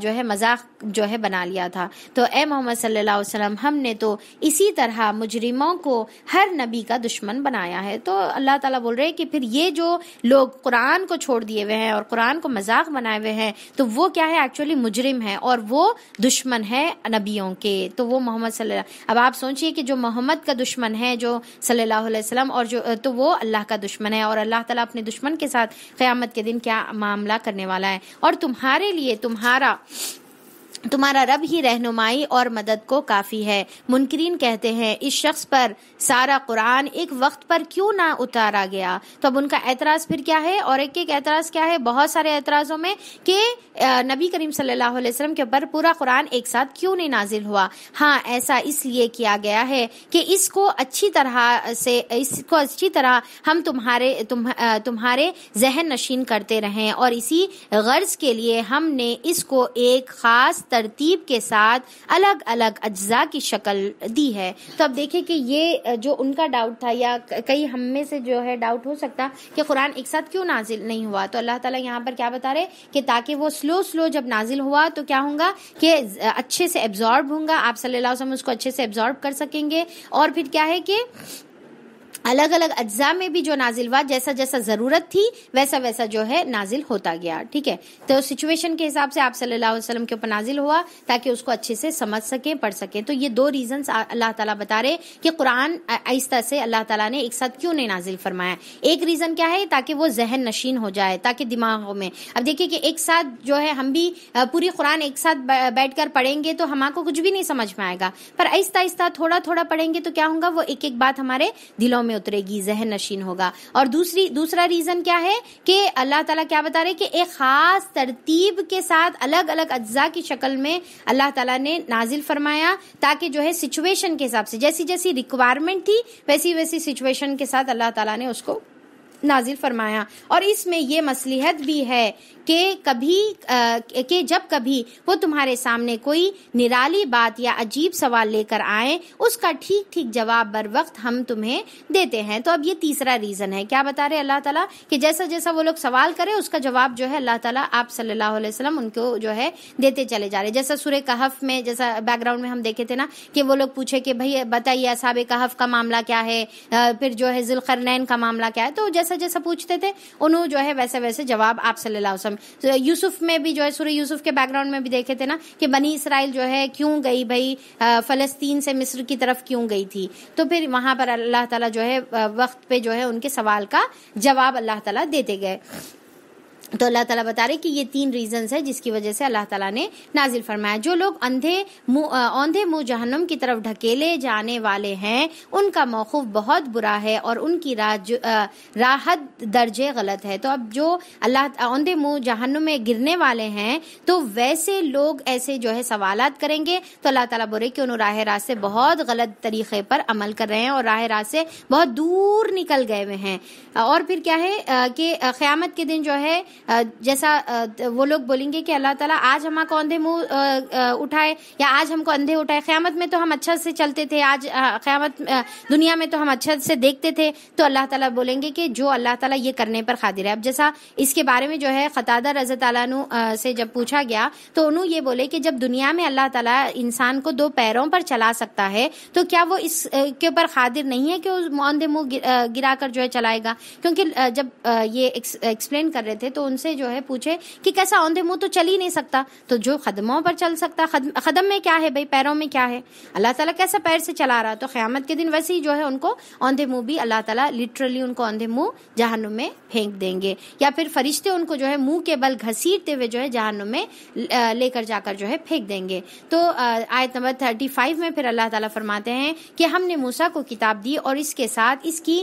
जो है मजाक जो है बना लिया था तो ए मोहम्मद सल्लल्लाहु अलैहि वसल्लम हमने तो इसी तरह मुजरिमों को हर नबी का दुश्मन बनाया है तो अल्लाह ताला बोल रहे हैं कि फिर ये जो लोग कुरान को छोड़ दिए हुए हैं और कुरान को मजाक बनाए हुए हैं तो वो क्या है एक्चुअली मुजरिम है और वो दुश्मन है नबियों के तो वो मोहम्मद अब आप सोचिए कि जो मोहम्मद का दुश्मन है जो सल्लल्लाहु अलैहि वसल्लम और जो तो वो अल्लाह का दुश्मन है और अल्लाह ताला अपने दुश्मन के साथ क़यामत के दिन क्या मामला करने करने वाला है और तुम्हारे लिए तुम्हारा तुम्हारा रब ही रहनुमाई और मदद को काफ़ी है मुनकरीन कहते हैं इस शख्स पर सारा कुरान एक वक्त पर क्यों ना उतारा गया तो अब उनका एतराज़ फिर क्या है और एक एक एतराज़ क्या है बहुत सारे एतराज़ों में कि नबी करीम सल्लल्लाहु अलैहि वसल्लम के ऊपर पूरा कुरान एक साथ क्यों नहीं नाजिल हुआ हाँ ऐसा इसलिए किया गया है कि इसको अच्छी तरह से इसको अच्छी तरह हम तुम्हारे तुम तुम्हारे जहन नशीन करते रहें और इसी गर्ज के लिए हमने इसको एक ख़ास तरतीब के साथ अलग अलग अज्जा की शक्ल दी है तो अब देखें कि ये जो उनका डाउट था या कई हम में से जो है डाउट हो सकता कि कुरान एक साथ क्यों नाजिल नहीं हुआ तो अल्लाह ताला यहाँ पर क्या बता रहे कि ताकि वो स्लो स्लो जब नाजिल हुआ तो क्या होगा कि अच्छे से एब्जॉर्ब होगा आप सल्लाम उसको अच्छे से एब्जॉर्ब कर सकेंगे और फिर क्या है कि अलग अलग अज्जा में भी जो नाजिल हुआ जैसा जैसा ज़रूरत थी वैसा वैसा जो है नाजिल होता गया ठीक है तो सिचुएशन के हिसाब से आप सल्लल्लाहु अलैहि वसल्लम के ऊपर नाजिल हुआ ताकि उसको अच्छे से समझ सके पढ़ सकें तो ये दो रीजन अल्लाह ताला बता रहे कि कुरान आहिस्ता से अल्लाह ताला ने एक साथ क्यों नहीं नाजिल फरमाया एक रीज़न क्या है ताकि वो जहन नशीन हो जाए ताकि दिमाग में अब देखिये कि एक साथ जो है हम भी पूरी कुरान एक साथ बैठ कर पढ़ेंगे तो हमारे कुछ भी नहीं समझ में आएगा पर आहिस्ता आहिस्ता थोड़ा थोड़ा पढ़ेंगे तो क्या होगा वो एक एक बात हमारे दिलों में में उतरेगी जहन नशीन होगा और दूसरी दूसरा रीजन क्या है कि अल्लाह ताला क्या बता रहे कि एक खास तरतीब के साथ अलग अलग अज्जा की शक्ल में अल्लाह ताला ने नाजिल फरमाया ताकि जो है सिचुएशन के हिसाब से जैसी जैसी रिक्वायरमेंट थी वैसी वैसी सिचुएशन के साथ अल्लाह ताला ने उसको नाजिल फरमाया और इसमें ये मसलहत भी है कि कभी के जब कभी वो तुम्हारे सामने कोई निराली बात या अजीब सवाल लेकर आए उसका ठीक ठीक जवाब बर वक्त हम तुम्हें देते हैं तो अब ये तीसरा रीज़न है क्या बता रहे अल्लाह ताला कि जैसा जैसा वो लोग सवाल करे उसका जवाब जो है अल्लाह ताला आप सल्लल्लाहु अलैहि वसल्लम उनको जो है देते चले जा रहे जैसा सुर कहफ में जैसा बैकग्राउंड में हम देखे थे ना कि वो लोग पूछे कि भाई बताइए असाब कहफ का मामला क्या है फिर जो है जुलखरनैन का मामला क्या है तो जैसा जैसा जैसा पूछते थे उन्होंने जो है वैसे वैसे जवाब आप सल्लल्लाहु तो यूसुफ में भी जो है सूर्य यूसुफ के बैकग्राउंड में भी देखे थे ना कि बनी इसराइल जो है क्यों गई भाई फलस्तीन से मिस्र की तरफ क्यों गई थी तो फिर वहां पर अल्लाह ताला जो है वक्त पे जो है उनके सवाल का जवाब अल्लाह ताला देते गए तो अल्लाह ताला बता रहे कि ये तीन रीजन है जिसकी वजह से अल्लाह ताला ने नाजिल फरमाया जो लोग अंधे औंधे मुंह जहन्नम की तरफ ढकेले जाने वाले हैं उनका मौकूफ बहुत बुरा है और उनकी राज राहत दर्जे गलत है तो अब जो अल्लाह औंधे मुंह जहन्नम में गिरने वाले हैं तो वैसे लोग ऐसे जो है सवालत करेंगे तो अल्लाह तला बोले कि उन्होंने राह रास्त से बहुत गलत तरीके पर अमल कर रहे हैं और राह रास्त से बहुत दूर निकल गए हुए हैं और फिर क्या है कि क़्यामत के दिन जो है जैसा वो लोग बोलेंगे कि अल्लाह ताला आज हमारे अंधे मुंह उठाए या आज हमको अंधे उठाए क़्यामत में तो हम अच्छा से चलते थे आज क़्यामत दुनिया में तो हम अच्छा से देखते थे तो अल्लाह ताला बोलेंगे कि जो अल्लाह ताला ये करने पर खातिर है अब जैसा इसके बारे में जो है ख़तादा रजा से जब पूछा गया तो उन्होंने ये बोले कि जब दुनिया में अल्लाह ताला इंसान को दो पैरों पर चला सकता है तो क्या वो इस के ऊपर खादिर नहीं है कि अंधे मुंह गिरा कर जो है चलाएगा क्योंकि जब ये एक्सप्लेन कर रहे थे तो उनसे जो है पूछे कि कैसा औंधे मुंह तो चल ही नहीं सकता तो जो खदमों पर चल सकता खदम में क्या है भाई पैरों में क्या है अल्लाह ताला कैसा पैर से चला रहा तो क़्यामत के दिन वैसे ही जो है उनको औंधे मुंह भी अल्लाह ताला लिटरली उनको औंधे मुंह जहनुम में फेंक देंगे या फिर फरिश्ते उनको जो है मुंह के बल घसीटते हुए जो है जहनुम में लेकर जाकर जो है फेंक देंगे तो आयत नंबर थर्टी फाइव में फिर अल्लाह ताला फरमाते हैं कि हमने मूसा को किताब दी और इसके साथ इसकी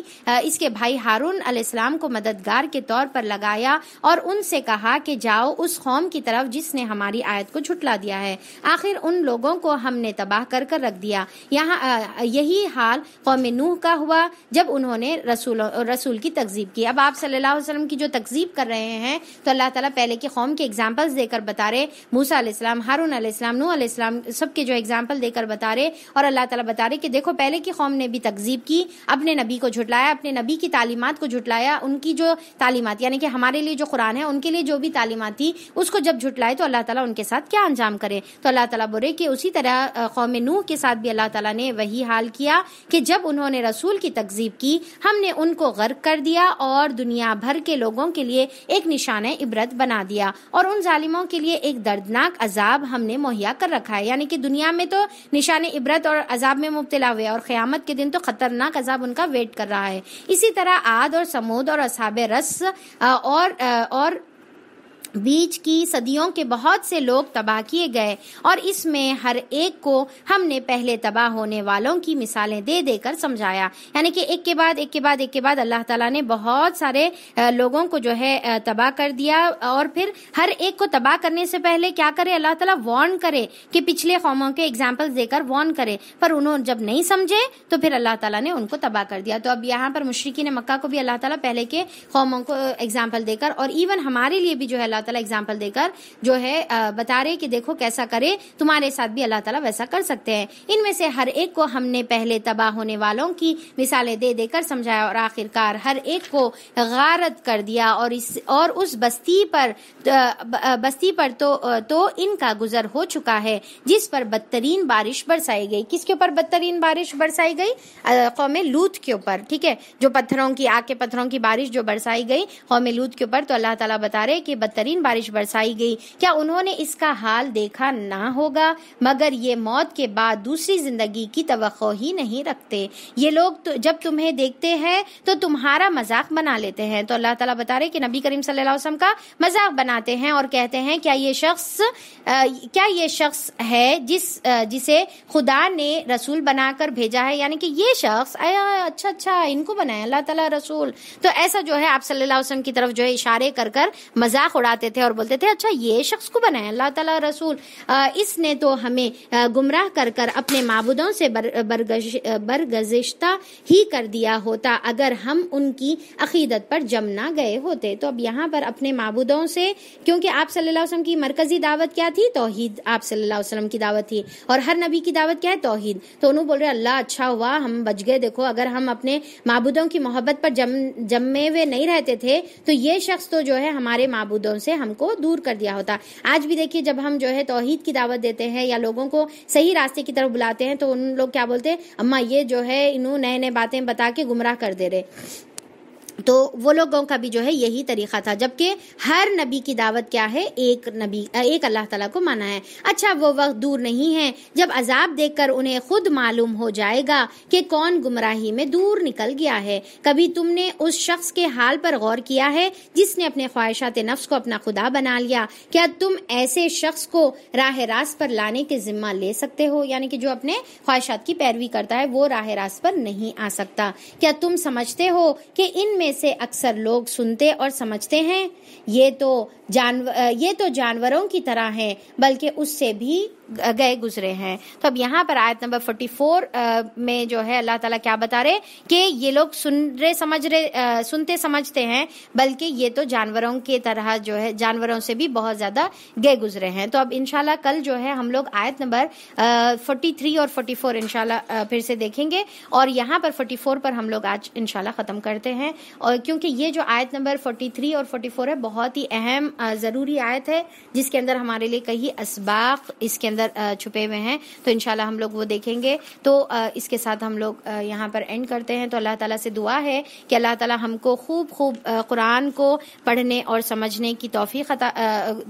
इसके भाई हारून अलैहिस्सलाम को मददगार के तौर पर लगाया और और उनसे कहा कि जाओ उस कौम की तरफ जिसने हमारी आयत को झुटला दिया है आखिर उन लोगों को हमने तबाह कर कर रख दिया यहाँ यही हाल कौम नूह का हुआ जब उन्होंने रसूल रसूल की तकजीब की अब आप सल्लल्लाहु अलैहि वसल्लम की जो तकजीब कर रहे हैं तो अल्लाह ताला पहले की कौम के एग्जाम्पल्स देकर बता रहे मूसा अलैहिस्सलाम हारून अलैहिस्सलाम नूह अलैहिस्सलाम सबके जो एग्जाम्पल देकर बता रहे और अल्लाह ताला बता रहे कि देखो पहले की कौम ने भी तकजीब की अपने नबी को झुटलाया अपने नबी की तालीमत को झुटलाया उनकी जो तालीमत यानी कि हमारे लिए जो कुरान कुरान है उनके लिए जो भी तालीमत थी उसको जब झुटलाए तो अल्लाह ताला उनके साथ क्या अंजाम करे तो अल्लाह ताला बोले कि उसी तरह कौम नूह के साथ भी अल्लाह ताला ने वही हाल किया कि जब उन्होंने रसूल की तकजीब की हमने उनको गर्क कर दिया और दुनिया भर के लोगों के लिए एक निशान इबरत बना दिया और उन जालिमों के लिए एक दर्दनाक अजाब हमने मुहैया कर रखा है यानी कि दुनिया में तो निशान इबरत और अजाब में मुबतला हुए और क़्यामत के दिन तो खतरनाक अजाब उनका वेट कर रहा है इसी तरह आद और समूद और असाब रस और, और por बीच की सदियों के बहुत से लोग तबाह किए गए और इसमें हर एक को हमने पहले तबाह होने वालों की मिसालें दे देकर समझाया यानी कि एक के बाद एक के बाद एक के बाद अल्लाह ताला ने बहुत सारे लोगों को जो है तबाह कर दिया और फिर हर एक को तबाह करने से पहले क्या करे अल्लाह ताला वार्न करे कि पिछले कौमों के एग्जाम्पल देकर वार्न करे पर उन्होंने जब नहीं समझे तो फिर अल्लाह तला ने उनको तबाह कर दिया तो अब यहाँ पर मुश्रकी ने मक्का को भी अल्लाह तला पहले के कौमों को एग्जाम्पल देकर और इवन हमारे लिए भी जो है अल्लाह ताला एग्जाम्पल देकर जो है बता रहे कि देखो कैसा करे तुम्हारे साथ भी अल्लाह ताला वैसा कर सकते हैं इनमें से हर एक को हमने पहले तबाह होने वालों की मिसालें दे देकर समझाया और आखिरकार हर एक को गारत कर दिया और इस और उस बस्ती पर बस्ती पर तो तो इनका गुजर हो चुका है जिस पर बदतरीन बारिश बरसाई गई किसके ऊपर बदतरीन बारिश बरसाई गई कौम लूत के ऊपर ठीक है जो पत्थरों की आग के पत्थरों की बारिश जो बरसाई गई कौम लूत के ऊपर तो अल्लाह ताला बता रहे कि बदतरीन बेहतरीन बारिश बरसाई गई क्या उन्होंने इसका हाल देखा ना होगा मगर ये मौत के बाद दूसरी जिंदगी की तो ही नहीं रखते ये लोग तो जब तुम्हें देखते हैं तो तुम्हारा मजाक बना लेते हैं तो अल्लाह ताला बता रहे कि नबी करीम सल्लल्लाहु वसल्लम का मजाक बनाते हैं और कहते हैं क्या ये शख्स क्या ये शख्स है जिस आ, जिसे खुदा ने रसूल बनाकर भेजा है यानी कि ये शख्स अच्छा अच्छा इनको बनाया अल्लाह तला रसूल तो ऐसा जो है आप सल्लल्लाहु अलैहि वसल्लम की तरफ जो है इशारे कर कर मजाक उड़ाते आते थे और बोलते थे अच्छा ये शख्स को बनाया अल्लाह ताला रसूल इसने तो हमें गुमराह कर कर अपने मबूदों से बर, बरगजिश्ता ही कर दिया होता अगर हम उनकी अकीदत पर जम ना गए होते तो अब यहाँ पर अपने मबूदों से क्योंकि आप सल्ला वसलम की मरकजी दावत क्या थी तोहीद आप सल्ला वसलम की दावत थी और हर नबी की दावत क्या है तोहीद तो उन्होंने बोल रहे अल्लाह अच्छा हुआ हम बच गए देखो अगर हम अपने मबूदों की मोहब्बत पर जम जमे हुए नहीं रहते थे तो ये शख्स तो जो है हमारे मबूदों से से हमको दूर कर दिया होता आज भी देखिए जब हम जो है तोहहीद की दावत देते हैं या लोगों को सही रास्ते की तरफ बुलाते हैं तो उन लोग क्या बोलते हैं अम्मा ये जो है इन्हों नए नए बातें बता के गुमराह कर दे रहे तो वो लोगों का भी जो है यही तरीका था जबकि हर नबी की दावत क्या है एक नबी एक अल्लाह ताला को माना है अच्छा वो वक्त दूर नहीं है जब अजाब देखकर उन्हें खुद मालूम हो जाएगा कि कौन गुमराही में दूर निकल गया है कभी तुमने उस शख्स के हाल पर गौर किया है जिसने अपने ख्वाहिशात नफ्स को अपना खुदा बना लिया क्या तुम ऐसे शख्स को राह रास्त पर लाने के जिम्मा ले सकते हो यानी कि जो अपने ख्वाहिशात की पैरवी करता है वो राह रास्त पर नहीं आ सकता क्या तुम समझते हो कि इनमें में से अक्सर लोग सुनते और समझते हैं ये तो जानवर ये तो जानवरों की तरह हैं बल्कि उससे भी गए गुजरे हैं तो अब यहाँ पर आयत नंबर फोर्टी फोर में जो है अल्लाह ताला क्या बता रहे कि ये लोग सुन रहे समझ रहे सुनते समझते हैं बल्कि ये तो जानवरों के तरह जो है जानवरों से भी बहुत ज्यादा गए गुजरे हैं तो अब इनशाला कल जो है हम लोग आयत नंबर फोर्टी थ्री और फोर्टी फोर इनशाला फिर से देखेंगे और यहाँ पर फोर्टी फोर पर हम लोग आज इनशाला खत्म करते हैं और क्योंकि ये जो आयत नंबर फोर्टी थ्री और फोर्टी फोर है बहुत ही अहम ज़रूरी आयत है जिसके अंदर हमारे लिए कई इसबाक इसके अंदर अंदर छुपे हुए हैं तो इनशाला हम लोग वो देखेंगे तो इसके साथ हम लोग यहाँ पर एंड करते हैं तो अल्लाह ताला से दुआ है कि अल्लाह ताला हमको खूब खूब कुरान को पढ़ने और समझने की तोफ़ी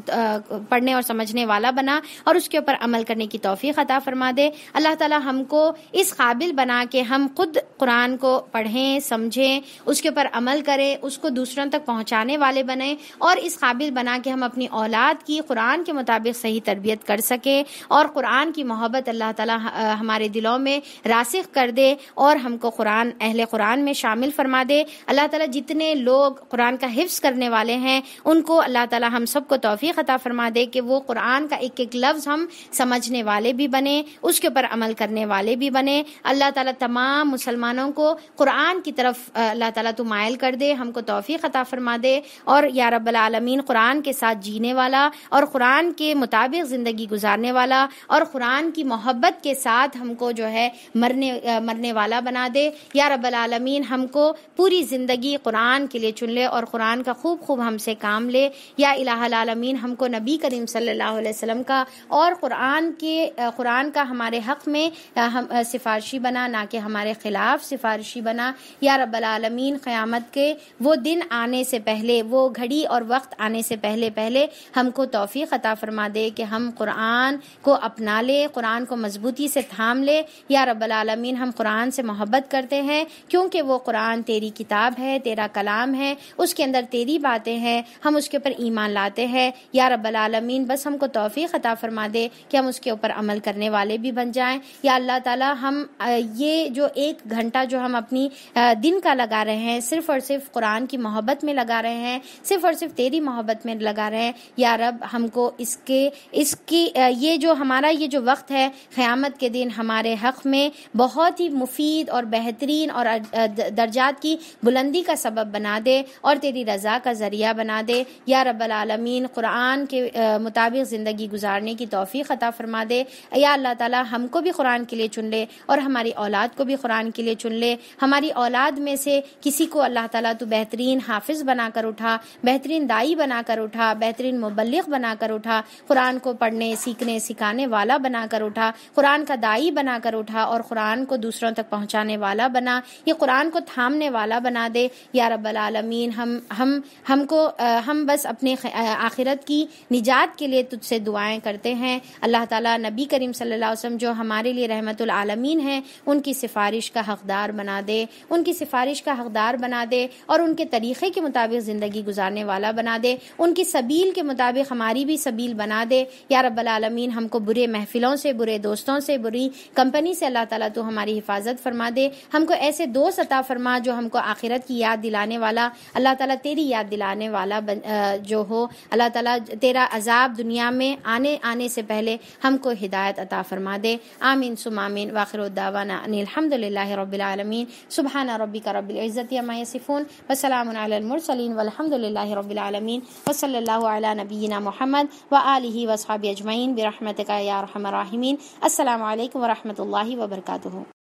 पढ़ने और समझने वाला बना और उसके ऊपर अमल करने की तोफ़ी ख़ता फरमा दे अल्लाह ताला हमको इस काबिल बना के हम खुद कुरान को पढ़ें समझें उसके ऊपर अमल करें उसको दूसरों तक पहुँचाने वाले बने और इस काबिल बना के हम अपनी औलाद की कुरान के मुताबिक सही तरबियत कर सकें और कुरान की मोहब्बत अल्लाह ताला हमारे दिलों में रासिख कर दे और हमको कुरान अहल कुरान में शामिल फरमा दे अल्लाह ताला जितने लोग कुरान का हिफ्स करने वाले हैं उनको अल्लाह ताला हम सबको तोफ़ी अता फरमा दे कि वो कुरान का एक एक लफ्ज़ हम समझने वाले भी बने उसके ऊपर अमल करने वाले भी बने अल्लाह ताला तमाम मुसलमानों को कुरान की तरफ अल्लाह ताला तो मायल कर दे हमको तोफ़ी अता फरमा दे और या रबालमीन कुरान के साथ जीने वाला और कुरान के मुताबिक ज़िंदगी गुजारने वाला वाला और कुरान की मोहब्बत के साथ हमको जो है मरने मरने वाला बना दे या रब्बल आलमीन हमको पूरी ज़िंदगी कुरान के लिए चुन ले और कुरान का खूब खूब हमसे काम ले या आलमीन हमको नबी करीम सल्लल्लाहु अलैहि वसल्लम का और कुरान के कुरान का हमारे हक में हम सिफारशी बना ना कि हमारे ख़िलाफ़ सिफारशी बना या रब्बल आलमीन क़यामत के वो दिन आने से पहले वो घड़ी और वक्त आने से पहले पहले हमको तोफ़ी अता फ़रमा दे कि हम कुरान को अपना ले कुरान को मजबूती से थाम ले या रबालमीन हम कुरान से मोहब्बत करते हैं क्योंकि वो कुरान तेरी किताब है तेरा कलाम है उसके अंदर तेरी बातें हैं हम उसके ऊपर ईमान लाते हैं या आलमीन बस हमको तोफ़ी ख़ता फरमा दे कि हम उसके ऊपर अमल करने वाले भी बन जाएं या अल्लाह ताला हम ये जो एक घंटा जो हम अपनी दिन का लगा रहे हैं सिर्फ और सिर्फ कुरान की मोहब्बत में लगा रहे हैं सिर्फ और सिर्फ तेरी मोहब्बत में लगा रहे हैं या रब हमको इसके इसकी ये जो हमारा ये जो वक्त है क़्यामत के दिन हमारे हक़ में बहुत ही मुफीद और बेहतरीन और दर्जात की बुलंदी का सबब बना दे और तेरी रज़ा का ज़रिया बना दे या रबालमीन कुरान के मुताबिक ज़िंदगी गुजारने की तोफ़ी अता फ़रमा दे या अल्लाह ताला हमको भी कुरान के लिए चुन ले और हमारी औलाद को भी कुरान के लिए चुन ले हमारी औलाद में से किसी को अल्लाह ताला तो बेहतरीन हाफिज़ बनाकर उठा बेहतरीन दाई बनाकर उठा बेहतरीन बना बनाकर उठा कुरान को पढ़ने सीखने सिखाने वाला बनाकर उठा कुरान का दाई बनाकर उठा और कुरान को दूसरों तक पहुंचाने वाला बना ये कुरान को थामने वाला बना दे या आलमीन हम हम हमको हम बस अपने आखिरत की निजात के लिए तुझसे दुआएं करते हैं अल्लाह ताला नबी करीम सल्लल्लाहु अलैहि वसल्लम जो हमारे लिए रहमतुल आलमीन हैं उनकी सिफारिश का हकदार बना दे उनकी सिफारिश का हकदार बना दे और उनके तरीक़े के मुताबिक ज़िंदगी गुजारने वाला बना दे उनकी सबील के मुताबिक हमारी भी सबील बना दे या आलमीन हमको बुरे महफिलों से बुरे दोस्तों से बुरी कंपनी से अल्लाह ताला तो हमारी हिफाजत फरमा दे हमको ऐसे दोस्त अता फरमा जो हमको आखिरत की याद दिलाने वाला अल्लाह ताला तेरी याद दिलाने वाला जो हो अल्लाह ताला तेरा अजाब दुनिया में आने आने से पहले हमको हिदायत अता फरमा दे आमीन आमीन वाखिर दावाना अनिलहमदिल्ला सुबहाना रबी का रबी इज़्ज़त यमायसिफ़ून वसलामसलिन वलहमदिल्ला वसल नबीना मोहम्मद व आलि वसाब अजमैन बिरहम رحمتك يا أرحم الراحمين السلام عليكم ورحمة الله وبركاته